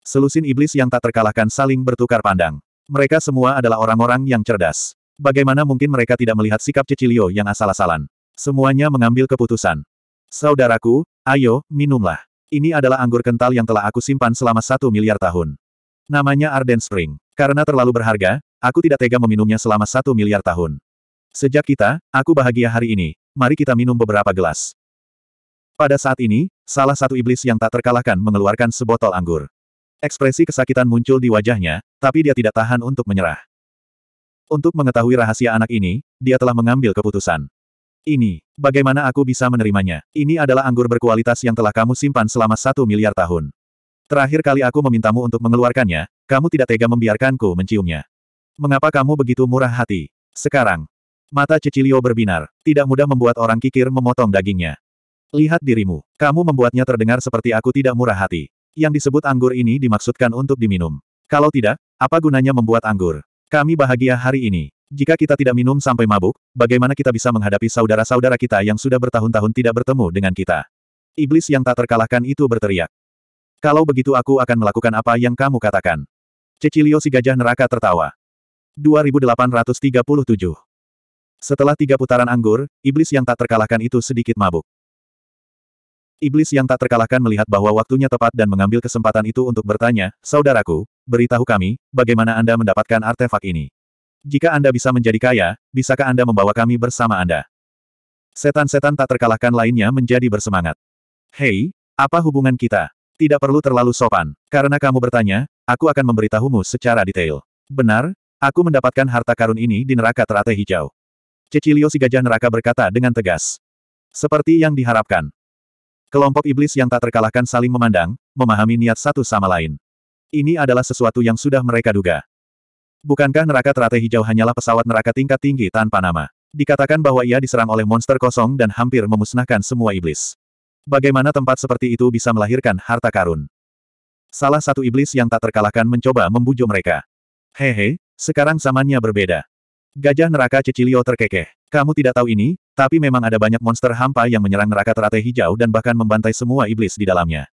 Selusin iblis yang tak terkalahkan saling bertukar pandang. Mereka semua adalah orang-orang yang cerdas. Bagaimana mungkin mereka tidak melihat sikap Cecilio yang asal-asalan? Semuanya mengambil keputusan. Saudaraku, ayo, minumlah. Ini adalah anggur kental yang telah aku simpan selama satu miliar tahun. Namanya Arden Spring. Karena terlalu berharga, aku tidak tega meminumnya selama satu miliar tahun. Sejak kita, aku bahagia hari ini, mari kita minum beberapa gelas. Pada saat ini, salah satu iblis yang tak terkalahkan mengeluarkan sebotol anggur. Ekspresi kesakitan muncul di wajahnya, tapi dia tidak tahan untuk menyerah. Untuk mengetahui rahasia anak ini, dia telah mengambil keputusan. Ini, bagaimana aku bisa menerimanya? Ini adalah anggur berkualitas yang telah kamu simpan selama satu miliar tahun. Terakhir kali aku memintamu untuk mengeluarkannya, kamu tidak tega membiarkanku menciumnya. Mengapa kamu begitu murah hati? Sekarang, Mata Cecilio berbinar. Tidak mudah membuat orang kikir memotong dagingnya. Lihat dirimu. Kamu membuatnya terdengar seperti aku tidak murah hati. Yang disebut anggur ini dimaksudkan untuk diminum. Kalau tidak, apa gunanya membuat anggur? Kami bahagia hari ini. Jika kita tidak minum sampai mabuk, bagaimana kita bisa menghadapi saudara-saudara kita yang sudah bertahun-tahun tidak bertemu dengan kita? Iblis yang tak terkalahkan itu berteriak. Kalau begitu aku akan melakukan apa yang kamu katakan. Cecilio si gajah neraka tertawa. 2837 setelah tiga putaran anggur, iblis yang tak terkalahkan itu sedikit mabuk. Iblis yang tak terkalahkan melihat bahwa waktunya tepat dan mengambil kesempatan itu untuk bertanya, Saudaraku, beritahu kami, bagaimana Anda mendapatkan artefak ini? Jika Anda bisa menjadi kaya, bisakah Anda membawa kami bersama Anda? Setan-setan tak terkalahkan lainnya menjadi bersemangat. Hei, apa hubungan kita? Tidak perlu terlalu sopan. Karena kamu bertanya, aku akan memberitahumu secara detail. Benar, aku mendapatkan harta karun ini di neraka teratai hijau. Cecilio si gajah neraka berkata dengan tegas. Seperti yang diharapkan. Kelompok iblis yang tak terkalahkan saling memandang, memahami niat satu sama lain. Ini adalah sesuatu yang sudah mereka duga. Bukankah neraka teratai hijau hanyalah pesawat neraka tingkat tinggi tanpa nama? Dikatakan bahwa ia diserang oleh monster kosong dan hampir memusnahkan semua iblis. Bagaimana tempat seperti itu bisa melahirkan harta karun? Salah satu iblis yang tak terkalahkan mencoba membujuk mereka. Hehe, sekarang zamannya berbeda. Gajah neraka Cecilio terkekeh. Kamu tidak tahu ini, tapi memang ada banyak monster hampa yang menyerang neraka teratai hijau dan bahkan membantai semua iblis di dalamnya.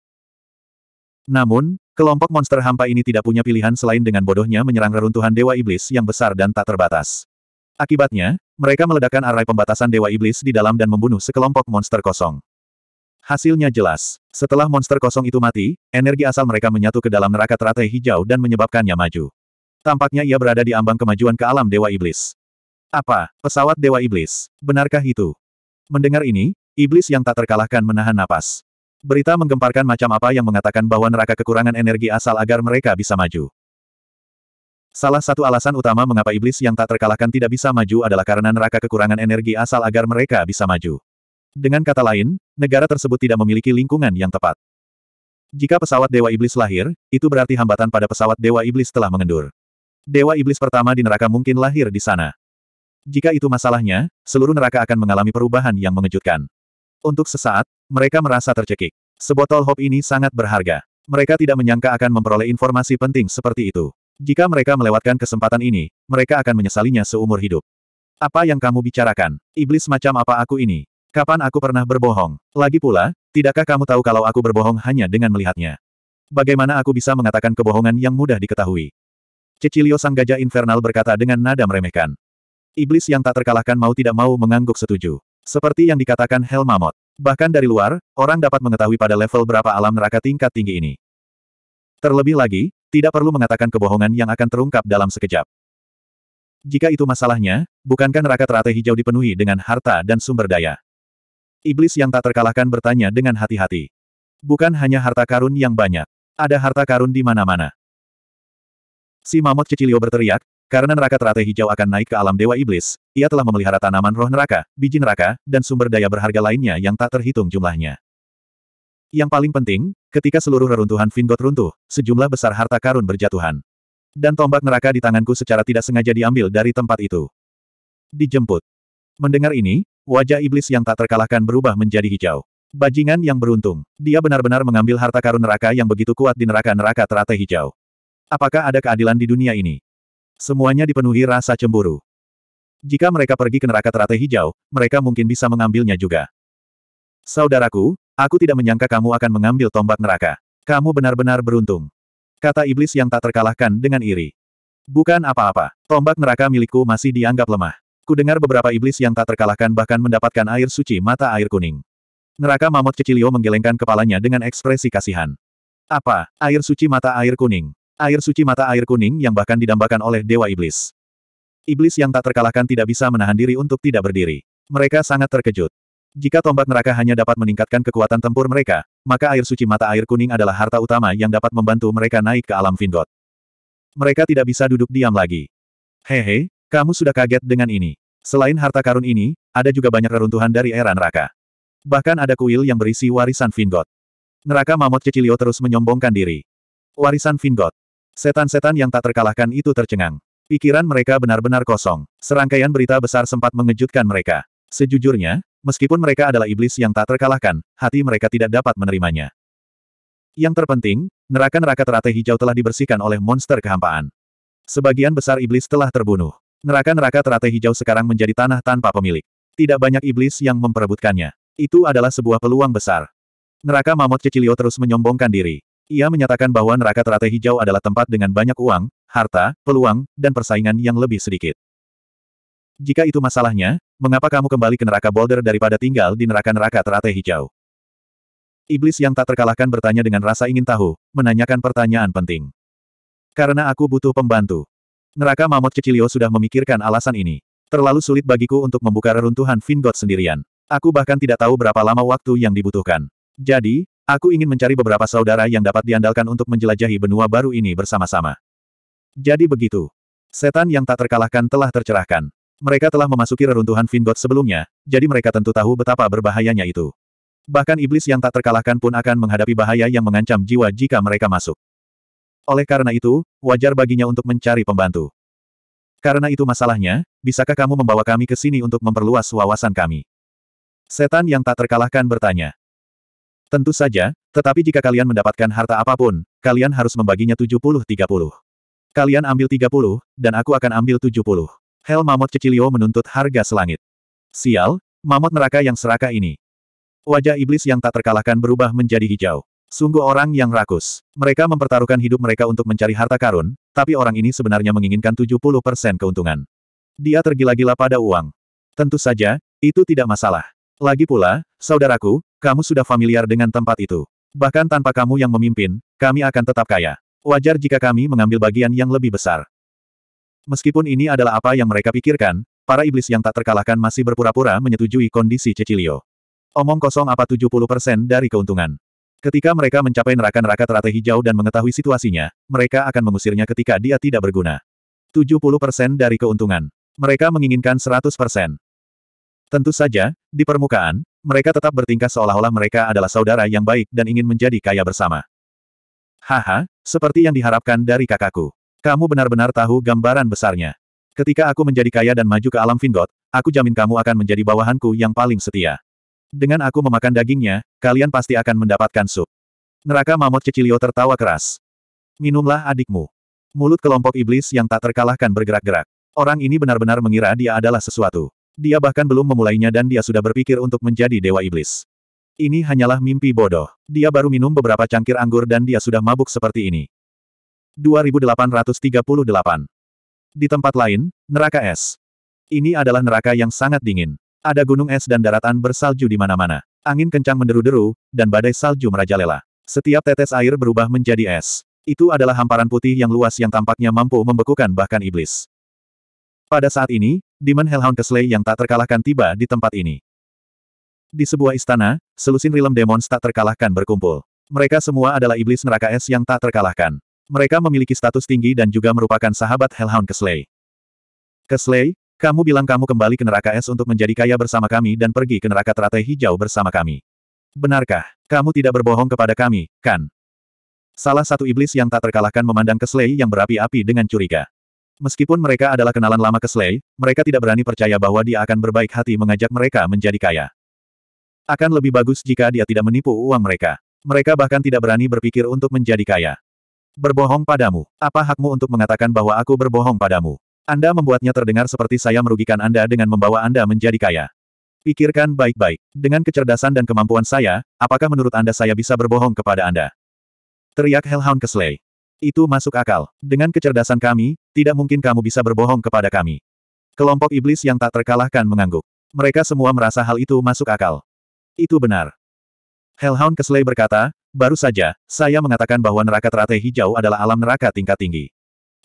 Namun, kelompok monster hampa ini tidak punya pilihan selain dengan bodohnya menyerang reruntuhan Dewa Iblis yang besar dan tak terbatas. Akibatnya, mereka meledakkan arai pembatasan Dewa Iblis di dalam dan membunuh sekelompok monster kosong. Hasilnya jelas. Setelah monster kosong itu mati, energi asal mereka menyatu ke dalam neraka teratai hijau dan menyebabkannya maju. Tampaknya ia berada di ambang kemajuan ke alam Dewa Iblis. Apa? Pesawat Dewa Iblis. Benarkah itu? Mendengar ini, Iblis yang tak terkalahkan menahan napas. Berita menggemparkan macam apa yang mengatakan bahwa neraka kekurangan energi asal agar mereka bisa maju. Salah satu alasan utama mengapa Iblis yang tak terkalahkan tidak bisa maju adalah karena neraka kekurangan energi asal agar mereka bisa maju. Dengan kata lain, negara tersebut tidak memiliki lingkungan yang tepat. Jika pesawat Dewa Iblis lahir, itu berarti hambatan pada pesawat Dewa Iblis telah mengendur. Dewa Iblis pertama di neraka mungkin lahir di sana. Jika itu masalahnya, seluruh neraka akan mengalami perubahan yang mengejutkan. Untuk sesaat, mereka merasa tercekik. Sebotol hop ini sangat berharga. Mereka tidak menyangka akan memperoleh informasi penting seperti itu. Jika mereka melewatkan kesempatan ini, mereka akan menyesalinya seumur hidup. Apa yang kamu bicarakan? Iblis macam apa aku ini? Kapan aku pernah berbohong? Lagi pula, tidakkah kamu tahu kalau aku berbohong hanya dengan melihatnya? Bagaimana aku bisa mengatakan kebohongan yang mudah diketahui? Cecilio sang gajah infernal berkata dengan nada meremehkan. Iblis yang tak terkalahkan mau tidak mau mengangguk setuju. Seperti yang dikatakan Helmamot. Bahkan dari luar, orang dapat mengetahui pada level berapa alam neraka tingkat tinggi ini. Terlebih lagi, tidak perlu mengatakan kebohongan yang akan terungkap dalam sekejap. Jika itu masalahnya, bukankah neraka teratai hijau dipenuhi dengan harta dan sumber daya? Iblis yang tak terkalahkan bertanya dengan hati-hati. Bukan hanya harta karun yang banyak. Ada harta karun di mana-mana. Si mamut Cecilio berteriak, karena neraka teratai hijau akan naik ke alam Dewa Iblis, ia telah memelihara tanaman roh neraka, biji neraka, dan sumber daya berharga lainnya yang tak terhitung jumlahnya. Yang paling penting, ketika seluruh reruntuhan Vingot runtuh, sejumlah besar harta karun berjatuhan. Dan tombak neraka di tanganku secara tidak sengaja diambil dari tempat itu. Dijemput. Mendengar ini, wajah iblis yang tak terkalahkan berubah menjadi hijau. Bajingan yang beruntung, dia benar-benar mengambil harta karun neraka yang begitu kuat di neraka-neraka teratai hijau. Apakah ada keadilan di dunia ini? Semuanya dipenuhi rasa cemburu. Jika mereka pergi ke neraka teratai hijau, mereka mungkin bisa mengambilnya juga. Saudaraku, aku tidak menyangka kamu akan mengambil tombak neraka. Kamu benar-benar beruntung. Kata iblis yang tak terkalahkan dengan iri. Bukan apa-apa, tombak neraka milikku masih dianggap lemah. Kudengar beberapa iblis yang tak terkalahkan bahkan mendapatkan air suci mata air kuning. Neraka mamut kecilio menggelengkan kepalanya dengan ekspresi kasihan. Apa, air suci mata air kuning? Air suci mata air kuning yang bahkan didambakan oleh Dewa Iblis. Iblis yang tak terkalahkan tidak bisa menahan diri untuk tidak berdiri. Mereka sangat terkejut. Jika tombak neraka hanya dapat meningkatkan kekuatan tempur mereka, maka air suci mata air kuning adalah harta utama yang dapat membantu mereka naik ke alam Vindot. Mereka tidak bisa duduk diam lagi. Hehe, kamu sudah kaget dengan ini. Selain harta karun ini, ada juga banyak reruntuhan dari era neraka. Bahkan ada kuil yang berisi warisan Vindot. Neraka Mamot Cecilio terus menyombongkan diri. Warisan Vindot. Setan-setan yang tak terkalahkan itu tercengang. Pikiran mereka benar-benar kosong. Serangkaian berita besar sempat mengejutkan mereka. Sejujurnya, meskipun mereka adalah iblis yang tak terkalahkan, hati mereka tidak dapat menerimanya. Yang terpenting, neraka-neraka teratai hijau telah dibersihkan oleh monster kehampaan. Sebagian besar iblis telah terbunuh. Neraka-neraka teratai hijau sekarang menjadi tanah tanpa pemilik. Tidak banyak iblis yang memperebutkannya. Itu adalah sebuah peluang besar. Neraka Mamot Cecilio terus menyombongkan diri. Ia menyatakan bahwa neraka teratai hijau adalah tempat dengan banyak uang, harta, peluang, dan persaingan yang lebih sedikit. Jika itu masalahnya, mengapa kamu kembali ke neraka boulder daripada tinggal di neraka-neraka teratai hijau? Iblis yang tak terkalahkan bertanya dengan rasa ingin tahu, menanyakan pertanyaan penting. Karena aku butuh pembantu. Neraka Mamot Cecilio sudah memikirkan alasan ini. Terlalu sulit bagiku untuk membuka reruntuhan Vingot sendirian. Aku bahkan tidak tahu berapa lama waktu yang dibutuhkan. Jadi, Aku ingin mencari beberapa saudara yang dapat diandalkan untuk menjelajahi benua baru ini bersama-sama. Jadi begitu. Setan yang tak terkalahkan telah tercerahkan. Mereka telah memasuki reruntuhan Vingot sebelumnya, jadi mereka tentu tahu betapa berbahayanya itu. Bahkan iblis yang tak terkalahkan pun akan menghadapi bahaya yang mengancam jiwa jika mereka masuk. Oleh karena itu, wajar baginya untuk mencari pembantu. Karena itu masalahnya, bisakah kamu membawa kami ke sini untuk memperluas wawasan kami? Setan yang tak terkalahkan bertanya. Tentu saja, tetapi jika kalian mendapatkan harta apapun, kalian harus membaginya 70-30. Kalian ambil 30, dan aku akan ambil 70. Hel Mamot Cecilio menuntut harga selangit. Sial, Mamot neraka yang serakah ini. Wajah iblis yang tak terkalahkan berubah menjadi hijau. Sungguh orang yang rakus. Mereka mempertaruhkan hidup mereka untuk mencari harta karun, tapi orang ini sebenarnya menginginkan 70% keuntungan. Dia tergila-gila pada uang. Tentu saja, itu tidak masalah. Lagi pula, saudaraku, kamu sudah familiar dengan tempat itu. Bahkan tanpa kamu yang memimpin, kami akan tetap kaya. Wajar jika kami mengambil bagian yang lebih besar. Meskipun ini adalah apa yang mereka pikirkan, para iblis yang tak terkalahkan masih berpura-pura menyetujui kondisi Cecilio. Omong kosong apa 70% dari keuntungan. Ketika mereka mencapai neraka-neraka teratai hijau dan mengetahui situasinya, mereka akan mengusirnya ketika dia tidak berguna. 70% dari keuntungan. Mereka menginginkan 100%. Tentu saja, di permukaan, mereka tetap bertingkah seolah-olah mereka adalah saudara yang baik dan ingin menjadi kaya bersama. Haha, seperti yang diharapkan dari kakakku. Kamu benar-benar tahu gambaran besarnya. Ketika aku menjadi kaya dan maju ke alam Vingot, aku jamin kamu akan menjadi bawahanku yang paling setia. Dengan aku memakan dagingnya, kalian pasti akan mendapatkan sup. Neraka Mamot Cecilio tertawa keras. Minumlah adikmu. Mulut kelompok iblis yang tak terkalahkan bergerak-gerak. Orang ini benar-benar mengira dia adalah sesuatu. Dia bahkan belum memulainya dan dia sudah berpikir untuk menjadi dewa iblis. Ini hanyalah mimpi bodoh. Dia baru minum beberapa cangkir anggur dan dia sudah mabuk seperti ini. 2838 Di tempat lain, neraka es. Ini adalah neraka yang sangat dingin. Ada gunung es dan daratan bersalju di mana-mana. Angin kencang menderu-deru, dan badai salju merajalela. Setiap tetes air berubah menjadi es. Itu adalah hamparan putih yang luas yang tampaknya mampu membekukan bahkan iblis. Pada saat ini, Demon Hellhound Kesley yang tak terkalahkan tiba di tempat ini. Di sebuah istana, selusin rilem demon tak terkalahkan berkumpul. Mereka semua adalah iblis neraka es yang tak terkalahkan. Mereka memiliki status tinggi dan juga merupakan sahabat Hellhound Kesley. Kesley, kamu bilang kamu kembali ke neraka es untuk menjadi kaya bersama kami dan pergi ke neraka teratai hijau bersama kami. Benarkah, kamu tidak berbohong kepada kami, kan? Salah satu iblis yang tak terkalahkan memandang Kesley yang berapi-api dengan curiga. Meskipun mereka adalah kenalan lama ke Slay, mereka tidak berani percaya bahwa dia akan berbaik hati mengajak mereka menjadi kaya. Akan lebih bagus jika dia tidak menipu uang mereka. Mereka bahkan tidak berani berpikir untuk menjadi kaya. Berbohong padamu. Apa hakmu untuk mengatakan bahwa aku berbohong padamu? Anda membuatnya terdengar seperti saya merugikan Anda dengan membawa Anda menjadi kaya. Pikirkan baik-baik. Dengan kecerdasan dan kemampuan saya, apakah menurut Anda saya bisa berbohong kepada Anda? Teriak Hellhound ke Slay. Itu masuk akal. Dengan kecerdasan kami, tidak mungkin kamu bisa berbohong kepada kami. Kelompok iblis yang tak terkalahkan mengangguk. Mereka semua merasa hal itu masuk akal. Itu benar. Hellhound Kesley berkata, baru saja, saya mengatakan bahwa neraka teratai hijau adalah alam neraka tingkat tinggi.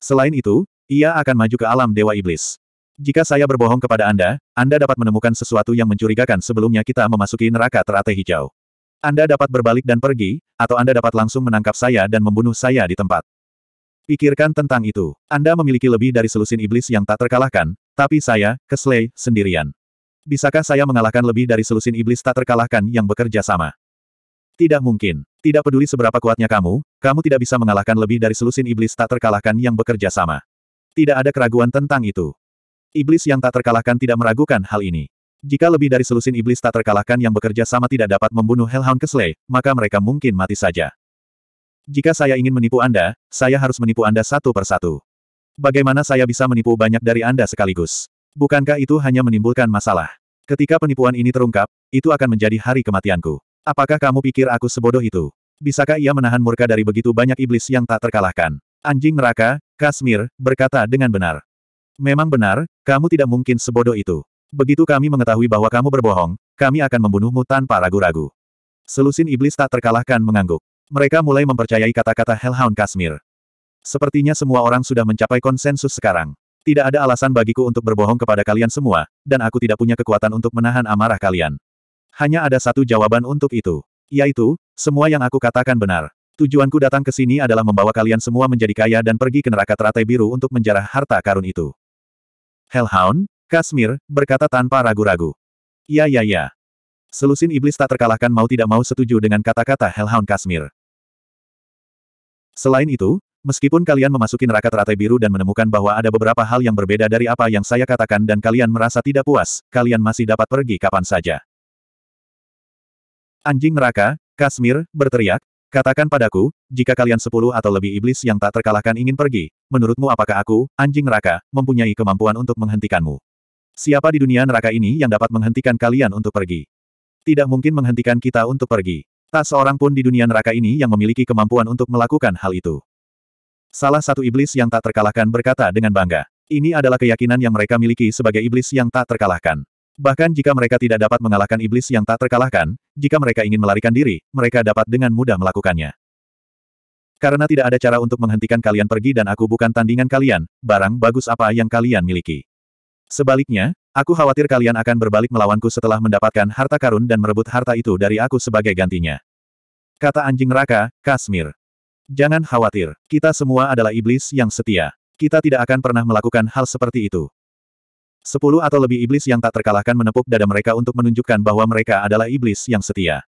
Selain itu, ia akan maju ke alam Dewa Iblis. Jika saya berbohong kepada Anda, Anda dapat menemukan sesuatu yang mencurigakan sebelumnya kita memasuki neraka teratai hijau. Anda dapat berbalik dan pergi, atau Anda dapat langsung menangkap saya dan membunuh saya di tempat. Pikirkan tentang itu. Anda memiliki lebih dari selusin iblis yang tak terkalahkan, tapi saya, Kesley, sendirian. Bisakah saya mengalahkan lebih dari selusin iblis tak terkalahkan yang bekerja sama? Tidak mungkin. Tidak peduli seberapa kuatnya kamu, kamu tidak bisa mengalahkan lebih dari selusin iblis tak terkalahkan yang bekerja sama. Tidak ada keraguan tentang itu. Iblis yang tak terkalahkan tidak meragukan hal ini. Jika lebih dari selusin iblis tak terkalahkan yang bekerja sama tidak dapat membunuh Hellhound Kesley, maka mereka mungkin mati saja. Jika saya ingin menipu Anda, saya harus menipu Anda satu persatu. Bagaimana saya bisa menipu banyak dari Anda sekaligus? Bukankah itu hanya menimbulkan masalah? Ketika penipuan ini terungkap, itu akan menjadi hari kematianku. Apakah kamu pikir aku sebodoh itu? Bisakah ia menahan murka dari begitu banyak iblis yang tak terkalahkan? Anjing neraka, Kasmir, berkata dengan benar. Memang benar, kamu tidak mungkin sebodoh itu. Begitu kami mengetahui bahwa kamu berbohong, kami akan membunuhmu tanpa ragu-ragu. Selusin iblis tak terkalahkan mengangguk. Mereka mulai mempercayai kata-kata Hellhound Kasmir. Sepertinya semua orang sudah mencapai konsensus sekarang. Tidak ada alasan bagiku untuk berbohong kepada kalian semua, dan aku tidak punya kekuatan untuk menahan amarah kalian. Hanya ada satu jawaban untuk itu. Yaitu, semua yang aku katakan benar. Tujuanku datang ke sini adalah membawa kalian semua menjadi kaya dan pergi ke neraka teratai biru untuk menjarah harta karun itu. Hellhound, Kasmir, berkata tanpa ragu-ragu. Ya ya ya. Selusin iblis tak terkalahkan mau tidak mau setuju dengan kata-kata Hellhound Kasmir. Selain itu, meskipun kalian memasuki neraka teratai biru dan menemukan bahwa ada beberapa hal yang berbeda dari apa yang saya katakan dan kalian merasa tidak puas, kalian masih dapat pergi kapan saja. Anjing neraka, Kasmir, berteriak, katakan padaku, jika kalian sepuluh atau lebih iblis yang tak terkalahkan ingin pergi, menurutmu apakah aku, anjing neraka, mempunyai kemampuan untuk menghentikanmu? Siapa di dunia neraka ini yang dapat menghentikan kalian untuk pergi? Tidak mungkin menghentikan kita untuk pergi. Tak seorang pun di dunia neraka ini yang memiliki kemampuan untuk melakukan hal itu. Salah satu iblis yang tak terkalahkan berkata dengan bangga. Ini adalah keyakinan yang mereka miliki sebagai iblis yang tak terkalahkan. Bahkan jika mereka tidak dapat mengalahkan iblis yang tak terkalahkan, jika mereka ingin melarikan diri, mereka dapat dengan mudah melakukannya. Karena tidak ada cara untuk menghentikan kalian pergi dan aku bukan tandingan kalian, barang bagus apa yang kalian miliki. Sebaliknya, aku khawatir kalian akan berbalik melawanku setelah mendapatkan harta karun dan merebut harta itu dari aku sebagai gantinya. Kata anjing raka, Kasmir. Jangan khawatir, kita semua adalah iblis yang setia. Kita tidak akan pernah melakukan hal seperti itu. Sepuluh atau lebih iblis yang tak terkalahkan menepuk dada mereka untuk menunjukkan bahwa mereka adalah iblis yang setia.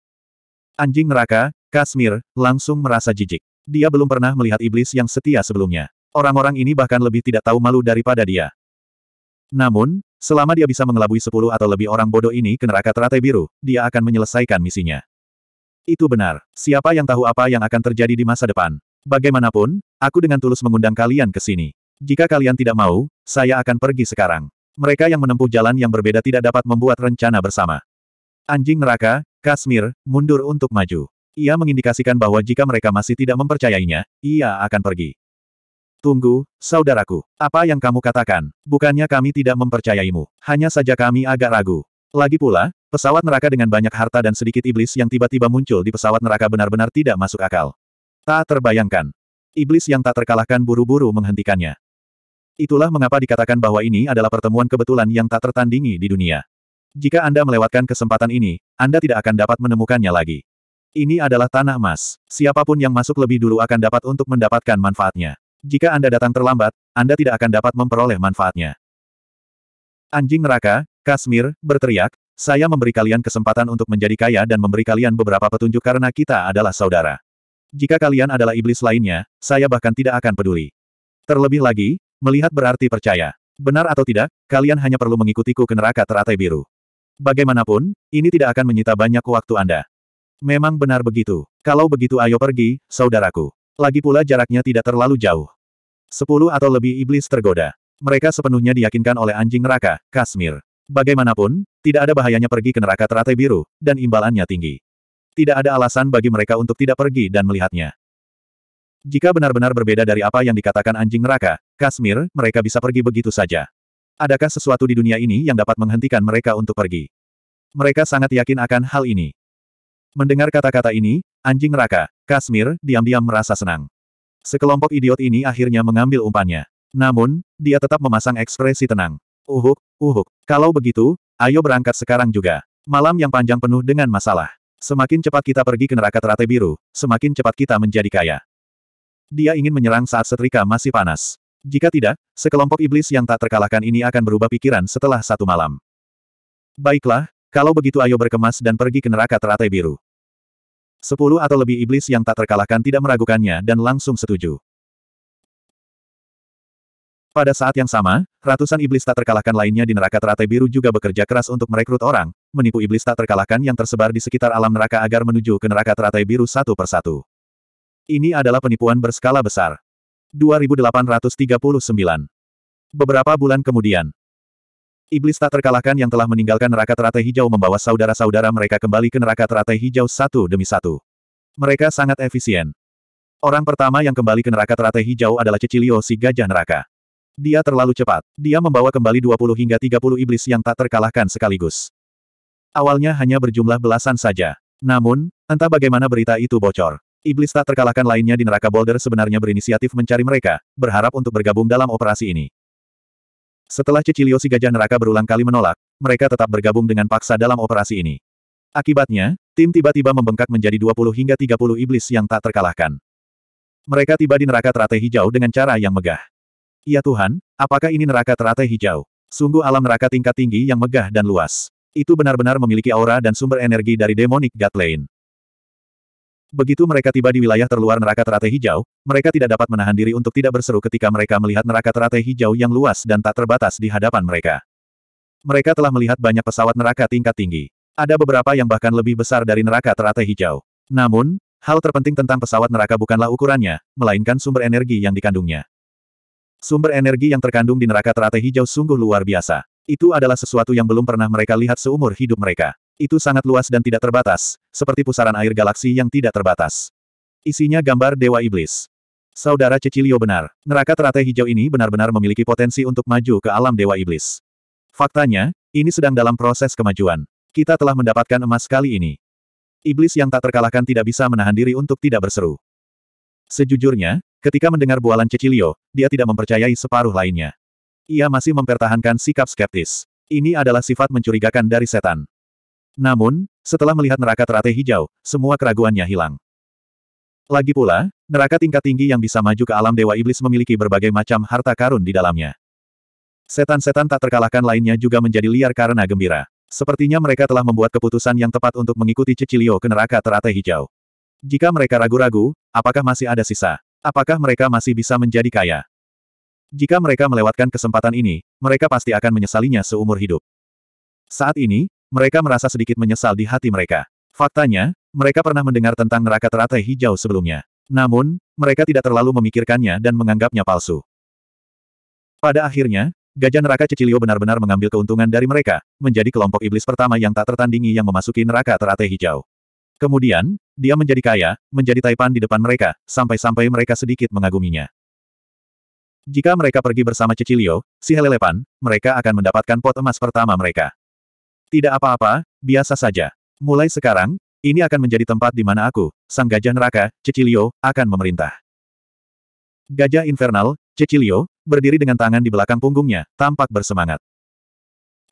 Anjing neraka, Kasmir, langsung merasa jijik. Dia belum pernah melihat iblis yang setia sebelumnya. Orang-orang ini bahkan lebih tidak tahu malu daripada dia. Namun, selama dia bisa mengelabui sepuluh atau lebih orang bodoh ini ke neraka teratai biru, dia akan menyelesaikan misinya. Itu benar. Siapa yang tahu apa yang akan terjadi di masa depan? Bagaimanapun, aku dengan tulus mengundang kalian ke sini. Jika kalian tidak mau, saya akan pergi sekarang. Mereka yang menempuh jalan yang berbeda tidak dapat membuat rencana bersama. Anjing neraka, Kasmir, mundur untuk maju. Ia mengindikasikan bahwa jika mereka masih tidak mempercayainya, ia akan pergi. Tunggu, saudaraku. Apa yang kamu katakan? Bukannya kami tidak mempercayaimu. Hanya saja kami agak ragu. Lagi pula, pesawat neraka dengan banyak harta dan sedikit iblis yang tiba-tiba muncul di pesawat neraka benar-benar tidak masuk akal. Tak terbayangkan. Iblis yang tak terkalahkan buru-buru menghentikannya. Itulah mengapa dikatakan bahwa ini adalah pertemuan kebetulan yang tak tertandingi di dunia. Jika Anda melewatkan kesempatan ini, Anda tidak akan dapat menemukannya lagi. Ini adalah tanah emas. Siapapun yang masuk lebih dulu akan dapat untuk mendapatkan manfaatnya. Jika Anda datang terlambat, Anda tidak akan dapat memperoleh manfaatnya. Anjing neraka, Kasmir, berteriak, saya memberi kalian kesempatan untuk menjadi kaya dan memberi kalian beberapa petunjuk karena kita adalah saudara. Jika kalian adalah iblis lainnya, saya bahkan tidak akan peduli. Terlebih lagi, melihat berarti percaya. Benar atau tidak, kalian hanya perlu mengikutiku ke neraka teratai biru. Bagaimanapun, ini tidak akan menyita banyak waktu Anda. Memang benar begitu. Kalau begitu ayo pergi, saudaraku. Lagi pula jaraknya tidak terlalu jauh. Sepuluh atau lebih iblis tergoda. Mereka sepenuhnya diyakinkan oleh anjing neraka, Kasmir. Bagaimanapun, tidak ada bahayanya pergi ke neraka teratai biru, dan imbalannya tinggi. Tidak ada alasan bagi mereka untuk tidak pergi dan melihatnya. Jika benar-benar berbeda dari apa yang dikatakan anjing neraka, Kasmir, mereka bisa pergi begitu saja. Adakah sesuatu di dunia ini yang dapat menghentikan mereka untuk pergi? Mereka sangat yakin akan hal ini. Mendengar kata-kata ini, anjing neraka, Kasmir, diam-diam merasa senang. Sekelompok idiot ini akhirnya mengambil umpannya. Namun, dia tetap memasang ekspresi tenang. Uhuk, uhuk. Kalau begitu, ayo berangkat sekarang juga. Malam yang panjang penuh dengan masalah. Semakin cepat kita pergi ke neraka terate biru, semakin cepat kita menjadi kaya. Dia ingin menyerang saat setrika masih panas. Jika tidak, sekelompok iblis yang tak terkalahkan ini akan berubah pikiran setelah satu malam. Baiklah, kalau begitu ayo berkemas dan pergi ke neraka terate biru. Sepuluh atau lebih iblis yang tak terkalahkan tidak meragukannya dan langsung setuju. Pada saat yang sama, ratusan iblis tak terkalahkan lainnya di neraka teratai biru juga bekerja keras untuk merekrut orang, menipu iblis tak terkalahkan yang tersebar di sekitar alam neraka agar menuju ke neraka teratai biru satu persatu. Ini adalah penipuan berskala besar. 2839 Beberapa bulan kemudian, Iblis tak terkalahkan yang telah meninggalkan neraka teratai hijau membawa saudara-saudara mereka kembali ke neraka teratai hijau satu demi satu. Mereka sangat efisien. Orang pertama yang kembali ke neraka teratai hijau adalah Cecilio si gajah neraka. Dia terlalu cepat. Dia membawa kembali 20 hingga 30 iblis yang tak terkalahkan sekaligus. Awalnya hanya berjumlah belasan saja. Namun, entah bagaimana berita itu bocor. Iblis tak terkalahkan lainnya di neraka Boulder sebenarnya berinisiatif mencari mereka, berharap untuk bergabung dalam operasi ini. Setelah Cecilio si gajah neraka berulang kali menolak, mereka tetap bergabung dengan paksa dalam operasi ini. Akibatnya, tim tiba-tiba membengkak menjadi 20 hingga 30 iblis yang tak terkalahkan. Mereka tiba di neraka teratai hijau dengan cara yang megah. Ya Tuhan, apakah ini neraka teratai hijau? Sungguh alam neraka tingkat tinggi yang megah dan luas. Itu benar-benar memiliki aura dan sumber energi dari demonic God lane. Begitu mereka tiba di wilayah terluar neraka teratai hijau, mereka tidak dapat menahan diri untuk tidak berseru ketika mereka melihat neraka teratai hijau yang luas dan tak terbatas di hadapan mereka. Mereka telah melihat banyak pesawat neraka tingkat tinggi. Ada beberapa yang bahkan lebih besar dari neraka teratai hijau. Namun, hal terpenting tentang pesawat neraka bukanlah ukurannya, melainkan sumber energi yang dikandungnya. Sumber energi yang terkandung di neraka teratai hijau sungguh luar biasa. Itu adalah sesuatu yang belum pernah mereka lihat seumur hidup mereka. Itu sangat luas dan tidak terbatas, seperti pusaran air galaksi yang tidak terbatas. Isinya gambar Dewa Iblis. Saudara Cecilio benar, neraka teratai hijau ini benar-benar memiliki potensi untuk maju ke alam Dewa Iblis. Faktanya, ini sedang dalam proses kemajuan. Kita telah mendapatkan emas kali ini. Iblis yang tak terkalahkan tidak bisa menahan diri untuk tidak berseru. Sejujurnya, ketika mendengar bualan Cecilio, dia tidak mempercayai separuh lainnya. Ia masih mempertahankan sikap skeptis. Ini adalah sifat mencurigakan dari setan. Namun, setelah melihat neraka teratai hijau, semua keraguannya hilang. Lagi pula, neraka tingkat tinggi yang bisa maju ke alam Dewa Iblis memiliki berbagai macam harta karun di dalamnya. Setan-setan tak terkalahkan lainnya juga menjadi liar karena gembira. Sepertinya mereka telah membuat keputusan yang tepat untuk mengikuti Cecilio ke neraka teratai hijau. Jika mereka ragu-ragu, apakah masih ada sisa? Apakah mereka masih bisa menjadi kaya? Jika mereka melewatkan kesempatan ini, mereka pasti akan menyesalinya seumur hidup. Saat ini, mereka merasa sedikit menyesal di hati mereka. Faktanya, mereka pernah mendengar tentang neraka teratai hijau sebelumnya. Namun, mereka tidak terlalu memikirkannya dan menganggapnya palsu. Pada akhirnya, Gajah Neraka Cecilio benar-benar mengambil keuntungan dari mereka, menjadi kelompok iblis pertama yang tak tertandingi yang memasuki neraka teratai hijau. Kemudian, dia menjadi kaya, menjadi taipan di depan mereka, sampai-sampai mereka sedikit mengaguminya. Jika mereka pergi bersama Cecilio, si Helelepan, mereka akan mendapatkan pot emas pertama mereka. Tidak apa-apa, biasa saja. Mulai sekarang, ini akan menjadi tempat di mana aku, sang gajah neraka, Cecilio, akan memerintah. Gajah infernal, Cecilio, berdiri dengan tangan di belakang punggungnya, tampak bersemangat.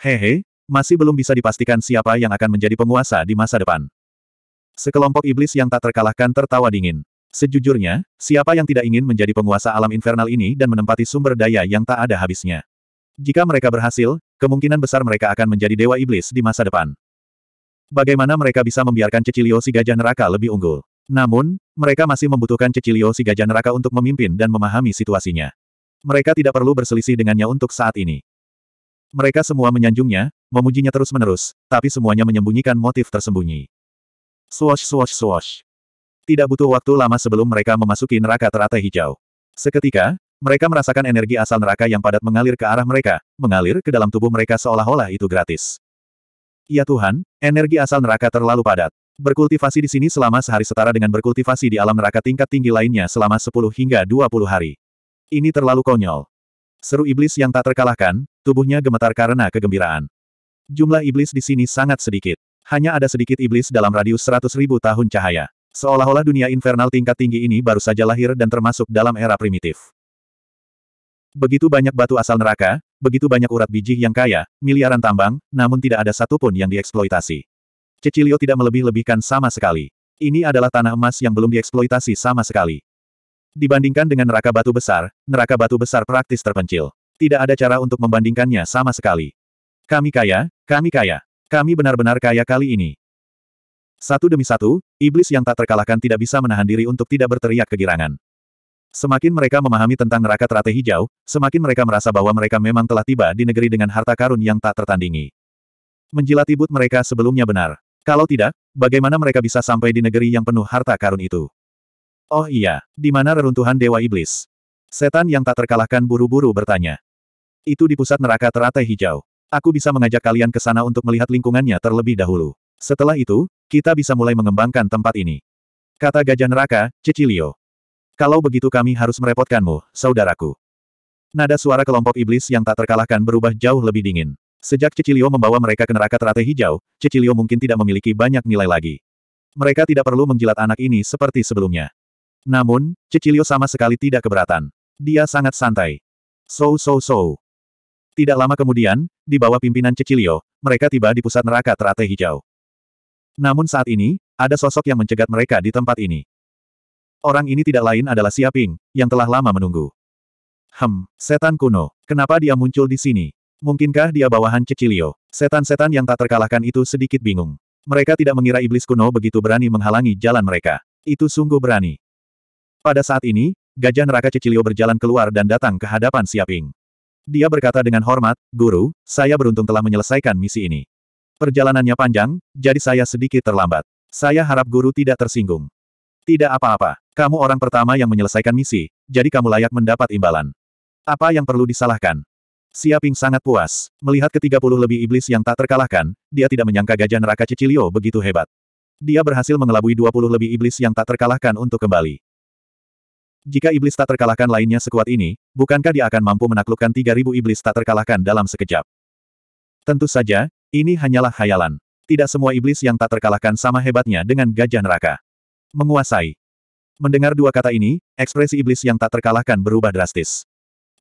Hehe, masih belum bisa dipastikan siapa yang akan menjadi penguasa di masa depan. Sekelompok iblis yang tak terkalahkan tertawa dingin. Sejujurnya, siapa yang tidak ingin menjadi penguasa alam infernal ini dan menempati sumber daya yang tak ada habisnya? Jika mereka berhasil, kemungkinan besar mereka akan menjadi dewa iblis di masa depan. Bagaimana mereka bisa membiarkan Cecilio si gajah neraka lebih unggul? Namun, mereka masih membutuhkan Cecilio si gajah neraka untuk memimpin dan memahami situasinya. Mereka tidak perlu berselisih dengannya untuk saat ini. Mereka semua menyanjungnya, memujinya terus-menerus, tapi semuanya menyembunyikan motif tersembunyi. Swash swash swash. Tidak butuh waktu lama sebelum mereka memasuki neraka teratai hijau. Seketika, mereka merasakan energi asal neraka yang padat mengalir ke arah mereka, mengalir ke dalam tubuh mereka seolah-olah itu gratis. Ya Tuhan, energi asal neraka terlalu padat. Berkultivasi di sini selama sehari setara dengan berkultivasi di alam neraka tingkat tinggi lainnya selama 10 hingga 20 hari. Ini terlalu konyol. Seru iblis yang tak terkalahkan, tubuhnya gemetar karena kegembiraan. Jumlah iblis di sini sangat sedikit. Hanya ada sedikit iblis dalam radius 100 ribu tahun cahaya. Seolah-olah dunia infernal tingkat tinggi ini baru saja lahir dan termasuk dalam era primitif. Begitu banyak batu asal neraka, begitu banyak urat biji yang kaya, miliaran tambang, namun tidak ada satupun yang dieksploitasi. Cecilio tidak melebih-lebihkan sama sekali. Ini adalah tanah emas yang belum dieksploitasi sama sekali. Dibandingkan dengan neraka batu besar, neraka batu besar praktis terpencil. Tidak ada cara untuk membandingkannya sama sekali. Kami kaya, kami kaya. Kami benar-benar kaya kali ini. Satu demi satu, iblis yang tak terkalahkan tidak bisa menahan diri untuk tidak berteriak kegirangan. Semakin mereka memahami tentang neraka teratai hijau, semakin mereka merasa bahwa mereka memang telah tiba di negeri dengan harta karun yang tak tertandingi. Menjilat ibut mereka sebelumnya benar. Kalau tidak, bagaimana mereka bisa sampai di negeri yang penuh harta karun itu? Oh iya, di mana reruntuhan Dewa Iblis? Setan yang tak terkalahkan buru-buru bertanya. Itu di pusat neraka teratai hijau. Aku bisa mengajak kalian ke sana untuk melihat lingkungannya terlebih dahulu. Setelah itu, kita bisa mulai mengembangkan tempat ini. Kata Gajah Neraka, Cecilio. Kalau begitu kami harus merepotkanmu, saudaraku. Nada suara kelompok iblis yang tak terkalahkan berubah jauh lebih dingin. Sejak Cecilio membawa mereka ke neraka teratai hijau, Cecilio mungkin tidak memiliki banyak nilai lagi. Mereka tidak perlu menjilat anak ini seperti sebelumnya. Namun, Cecilio sama sekali tidak keberatan. Dia sangat santai. So so so. Tidak lama kemudian, di bawah pimpinan Cecilio, mereka tiba di pusat neraka teratai hijau. Namun saat ini, ada sosok yang mencegat mereka di tempat ini. Orang ini tidak lain adalah Siaping, yang telah lama menunggu. Hem, setan kuno, kenapa dia muncul di sini? Mungkinkah dia bawahan Cecilio? Setan-setan yang tak terkalahkan itu sedikit bingung. Mereka tidak mengira iblis kuno begitu berani menghalangi jalan mereka. Itu sungguh berani. Pada saat ini, gajah neraka Cecilio berjalan keluar dan datang ke hadapan Siaping. Dia berkata dengan hormat, Guru, saya beruntung telah menyelesaikan misi ini. Perjalanannya panjang, jadi saya sedikit terlambat. Saya harap guru tidak tersinggung. Tidak apa-apa. Kamu orang pertama yang menyelesaikan misi, jadi kamu layak mendapat imbalan. Apa yang perlu disalahkan? Siaping sangat puas. Melihat ke-30 lebih iblis yang tak terkalahkan, dia tidak menyangka gajah neraka Cicilio begitu hebat. Dia berhasil mengelabui 20 lebih iblis yang tak terkalahkan untuk kembali. Jika iblis tak terkalahkan lainnya sekuat ini, bukankah dia akan mampu menaklukkan 3.000 iblis tak terkalahkan dalam sekejap? Tentu saja, ini hanyalah khayalan. Tidak semua iblis yang tak terkalahkan sama hebatnya dengan gajah neraka. Menguasai. Mendengar dua kata ini, ekspresi iblis yang tak terkalahkan berubah drastis.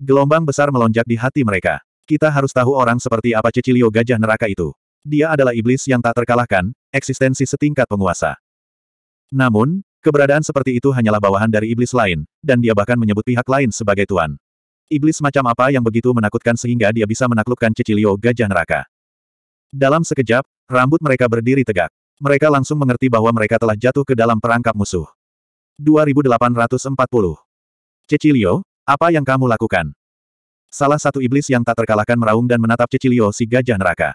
Gelombang besar melonjak di hati mereka. Kita harus tahu orang seperti apa Cecilio Gajah Neraka itu. Dia adalah iblis yang tak terkalahkan, eksistensi setingkat penguasa. Namun, keberadaan seperti itu hanyalah bawahan dari iblis lain, dan dia bahkan menyebut pihak lain sebagai tuan. Iblis macam apa yang begitu menakutkan sehingga dia bisa menaklukkan Cecilio Gajah Neraka. Dalam sekejap, rambut mereka berdiri tegak. Mereka langsung mengerti bahwa mereka telah jatuh ke dalam perangkap musuh. 2840. Cecilio, apa yang kamu lakukan? Salah satu iblis yang tak terkalahkan meraung dan menatap Cecilio si gajah neraka.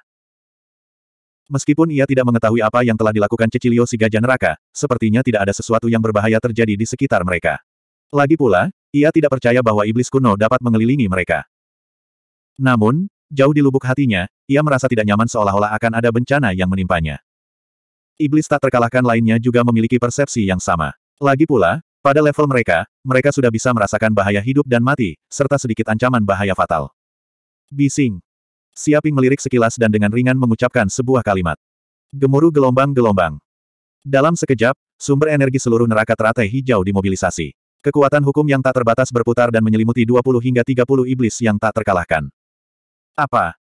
Meskipun ia tidak mengetahui apa yang telah dilakukan Cecilio si gajah neraka, sepertinya tidak ada sesuatu yang berbahaya terjadi di sekitar mereka. Lagi pula, ia tidak percaya bahwa iblis kuno dapat mengelilingi mereka. Namun, jauh di lubuk hatinya, ia merasa tidak nyaman seolah-olah akan ada bencana yang menimpanya. Iblis tak terkalahkan lainnya juga memiliki persepsi yang sama. Lagi pula, pada level mereka, mereka sudah bisa merasakan bahaya hidup dan mati, serta sedikit ancaman bahaya fatal. Bising. Siaping melirik sekilas dan dengan ringan mengucapkan sebuah kalimat. Gemuruh gelombang-gelombang. Dalam sekejap, sumber energi seluruh neraka teratai hijau dimobilisasi. Kekuatan hukum yang tak terbatas berputar dan menyelimuti 20 hingga 30 iblis yang tak terkalahkan. Apa?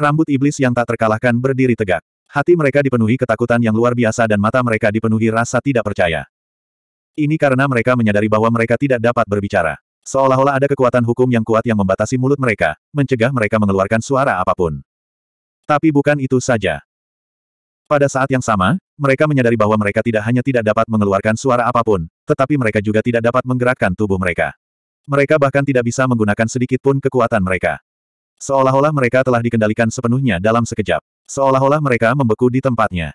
Rambut iblis yang tak terkalahkan berdiri tegak. Hati mereka dipenuhi ketakutan yang luar biasa dan mata mereka dipenuhi rasa tidak percaya. Ini karena mereka menyadari bahwa mereka tidak dapat berbicara. Seolah-olah ada kekuatan hukum yang kuat yang membatasi mulut mereka, mencegah mereka mengeluarkan suara apapun. Tapi bukan itu saja. Pada saat yang sama, mereka menyadari bahwa mereka tidak hanya tidak dapat mengeluarkan suara apapun, tetapi mereka juga tidak dapat menggerakkan tubuh mereka. Mereka bahkan tidak bisa menggunakan sedikit pun kekuatan mereka. Seolah-olah mereka telah dikendalikan sepenuhnya dalam sekejap. Seolah-olah mereka membeku di tempatnya.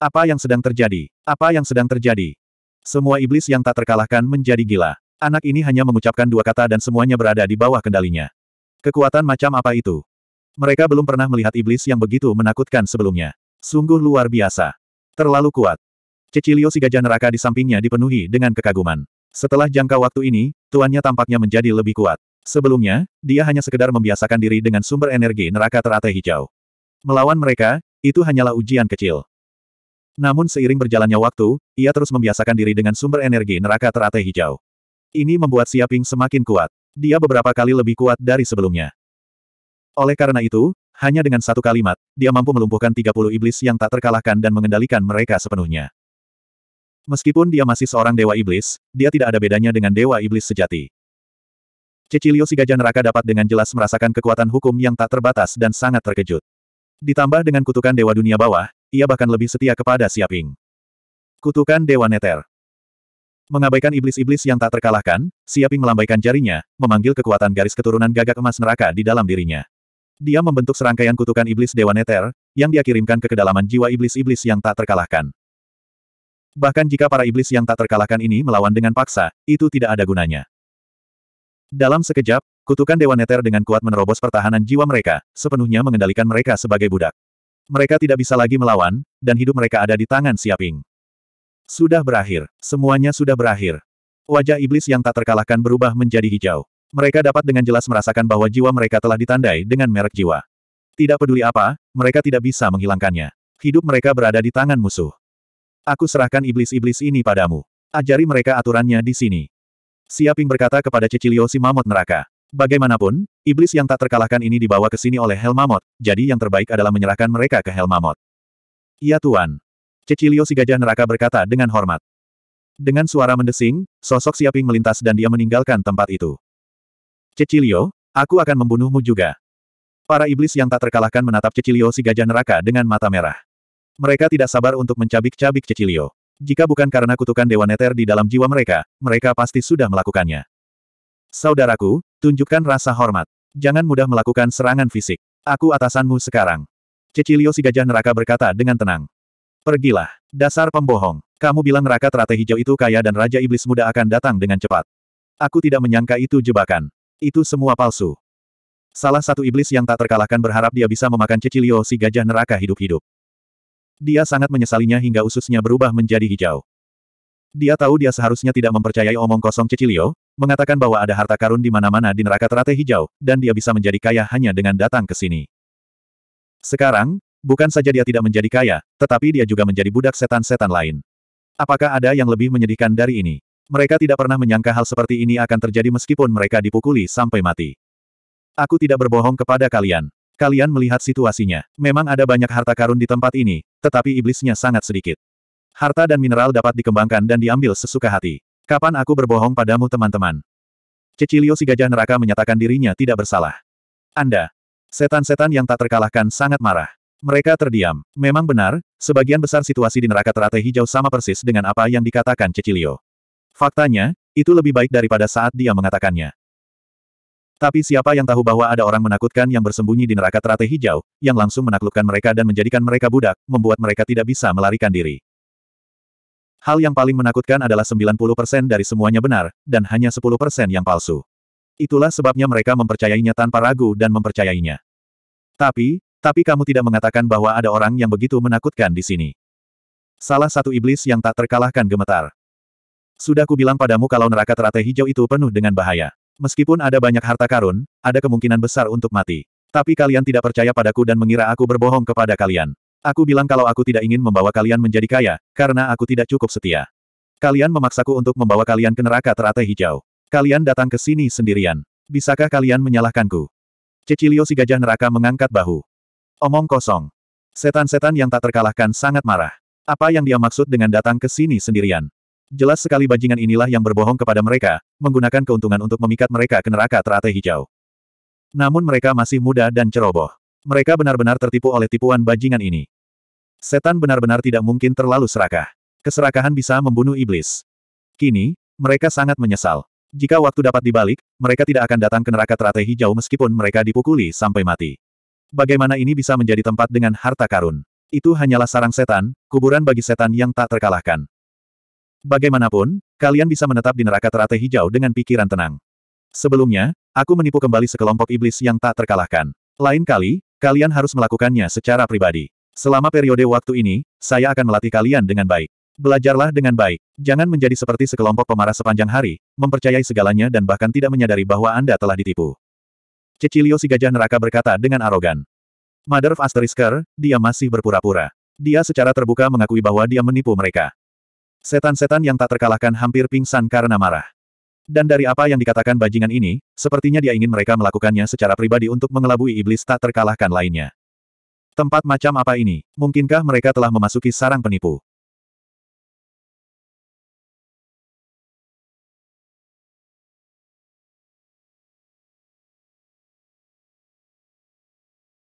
Apa yang sedang terjadi? Apa yang sedang terjadi? Semua iblis yang tak terkalahkan menjadi gila. Anak ini hanya mengucapkan dua kata dan semuanya berada di bawah kendalinya. Kekuatan macam apa itu? Mereka belum pernah melihat iblis yang begitu menakutkan sebelumnya. Sungguh luar biasa. Terlalu kuat. Cecilio si gajah neraka di sampingnya dipenuhi dengan kekaguman. Setelah jangka waktu ini, tuannya tampaknya menjadi lebih kuat. Sebelumnya, dia hanya sekedar membiasakan diri dengan sumber energi neraka teratai hijau. Melawan mereka, itu hanyalah ujian kecil. Namun seiring berjalannya waktu, ia terus membiasakan diri dengan sumber energi neraka teratai hijau. Ini membuat Siaping semakin kuat. Dia beberapa kali lebih kuat dari sebelumnya. Oleh karena itu, hanya dengan satu kalimat, dia mampu melumpuhkan 30 iblis yang tak terkalahkan dan mengendalikan mereka sepenuhnya. Meskipun dia masih seorang dewa iblis, dia tidak ada bedanya dengan dewa iblis sejati. Cecilio si gajah neraka dapat dengan jelas merasakan kekuatan hukum yang tak terbatas dan sangat terkejut. Ditambah dengan kutukan Dewa Dunia Bawah, ia bahkan lebih setia kepada Siaping. Kutukan Dewa Neter Mengabaikan iblis-iblis yang tak terkalahkan, Siaping melambaikan jarinya, memanggil kekuatan garis keturunan gagak emas neraka di dalam dirinya. Dia membentuk serangkaian kutukan iblis Dewa Neter, yang dia kirimkan ke kedalaman jiwa iblis-iblis yang tak terkalahkan. Bahkan jika para iblis yang tak terkalahkan ini melawan dengan paksa, itu tidak ada gunanya. Dalam sekejap, Kutukan Dewa Neter dengan kuat menerobos pertahanan jiwa mereka, sepenuhnya mengendalikan mereka sebagai budak. Mereka tidak bisa lagi melawan, dan hidup mereka ada di tangan Siaping. Sudah berakhir. Semuanya sudah berakhir. Wajah iblis yang tak terkalahkan berubah menjadi hijau. Mereka dapat dengan jelas merasakan bahwa jiwa mereka telah ditandai dengan merek jiwa. Tidak peduli apa, mereka tidak bisa menghilangkannya. Hidup mereka berada di tangan musuh. Aku serahkan iblis-iblis ini padamu. Ajari mereka aturannya di sini. Siaping berkata kepada Cecilio si mamut neraka. Bagaimanapun, iblis yang tak terkalahkan ini dibawa ke sini oleh Helmamot, jadi yang terbaik adalah menyerahkan mereka ke Helmamot. Ya, Tuan. Cecilio si gajah neraka berkata dengan hormat. Dengan suara mendesing, sosok Siaping melintas dan dia meninggalkan tempat itu. Cecilio, aku akan membunuhmu juga. Para iblis yang tak terkalahkan menatap Cecilio si gajah neraka dengan mata merah. Mereka tidak sabar untuk mencabik-cabik Cecilio. Jika bukan karena kutukan Dewa Neter di dalam jiwa mereka, mereka pasti sudah melakukannya. Saudaraku, tunjukkan rasa hormat. Jangan mudah melakukan serangan fisik. Aku atasanmu sekarang. Cecilio si gajah neraka berkata dengan tenang. Pergilah, dasar pembohong. Kamu bilang neraka teratai hijau itu kaya dan Raja Iblis Muda akan datang dengan cepat. Aku tidak menyangka itu jebakan. Itu semua palsu. Salah satu iblis yang tak terkalahkan berharap dia bisa memakan Cecilio si gajah neraka hidup-hidup. Dia sangat menyesalinya hingga ususnya berubah menjadi hijau. Dia tahu dia seharusnya tidak mempercayai omong kosong Cecilio, mengatakan bahwa ada harta karun di mana-mana di neraka teratai hijau, dan dia bisa menjadi kaya hanya dengan datang ke sini. Sekarang, bukan saja dia tidak menjadi kaya, tetapi dia juga menjadi budak setan-setan lain. Apakah ada yang lebih menyedihkan dari ini? Mereka tidak pernah menyangka hal seperti ini akan terjadi meskipun mereka dipukuli sampai mati. Aku tidak berbohong kepada kalian. Kalian melihat situasinya. Memang ada banyak harta karun di tempat ini, tetapi iblisnya sangat sedikit. Harta dan mineral dapat dikembangkan dan diambil sesuka hati. Kapan aku berbohong padamu teman-teman? Cecilio si gajah neraka menyatakan dirinya tidak bersalah. Anda. Setan-setan yang tak terkalahkan sangat marah. Mereka terdiam. Memang benar, sebagian besar situasi di neraka teratai hijau sama persis dengan apa yang dikatakan Cecilio. Faktanya, itu lebih baik daripada saat dia mengatakannya. Tapi siapa yang tahu bahwa ada orang menakutkan yang bersembunyi di neraka teratai hijau, yang langsung menaklukkan mereka dan menjadikan mereka budak, membuat mereka tidak bisa melarikan diri. Hal yang paling menakutkan adalah 90% dari semuanya benar, dan hanya 10% yang palsu. Itulah sebabnya mereka mempercayainya tanpa ragu dan mempercayainya. Tapi, tapi kamu tidak mengatakan bahwa ada orang yang begitu menakutkan di sini. Salah satu iblis yang tak terkalahkan gemetar. Sudah kubilang padamu kalau neraka teratai hijau itu penuh dengan bahaya. Meskipun ada banyak harta karun, ada kemungkinan besar untuk mati. Tapi kalian tidak percaya padaku dan mengira aku berbohong kepada kalian. Aku bilang kalau aku tidak ingin membawa kalian menjadi kaya, karena aku tidak cukup setia. Kalian memaksaku untuk membawa kalian ke neraka teratai hijau. Kalian datang ke sini sendirian. Bisakah kalian menyalahkanku? Cecilio si gajah neraka mengangkat bahu. Omong kosong. Setan-setan yang tak terkalahkan sangat marah. Apa yang dia maksud dengan datang ke sini sendirian? Jelas sekali bajingan inilah yang berbohong kepada mereka, menggunakan keuntungan untuk memikat mereka ke neraka teratai hijau. Namun mereka masih muda dan ceroboh. Mereka benar-benar tertipu oleh tipuan bajingan ini. Setan benar-benar tidak mungkin terlalu serakah. Keserakahan bisa membunuh iblis. Kini, mereka sangat menyesal. Jika waktu dapat dibalik, mereka tidak akan datang ke neraka teratai hijau meskipun mereka dipukuli sampai mati. Bagaimana ini bisa menjadi tempat dengan harta karun? Itu hanyalah sarang setan, kuburan bagi setan yang tak terkalahkan. Bagaimanapun, kalian bisa menetap di neraka teratai hijau dengan pikiran tenang. Sebelumnya, aku menipu kembali sekelompok iblis yang tak terkalahkan. Lain kali, Kalian harus melakukannya secara pribadi. Selama periode waktu ini, saya akan melatih kalian dengan baik. Belajarlah dengan baik. Jangan menjadi seperti sekelompok pemarah sepanjang hari, mempercayai segalanya dan bahkan tidak menyadari bahwa Anda telah ditipu. Cecilio si gajah neraka berkata dengan arogan. Mother of Asterisker, dia masih berpura-pura. Dia secara terbuka mengakui bahwa dia menipu mereka. Setan-setan yang tak terkalahkan hampir pingsan karena marah. Dan dari apa yang dikatakan bajingan ini, sepertinya dia ingin mereka melakukannya secara pribadi untuk mengelabui iblis tak terkalahkan lainnya. Tempat macam apa ini? Mungkinkah mereka telah memasuki sarang penipu?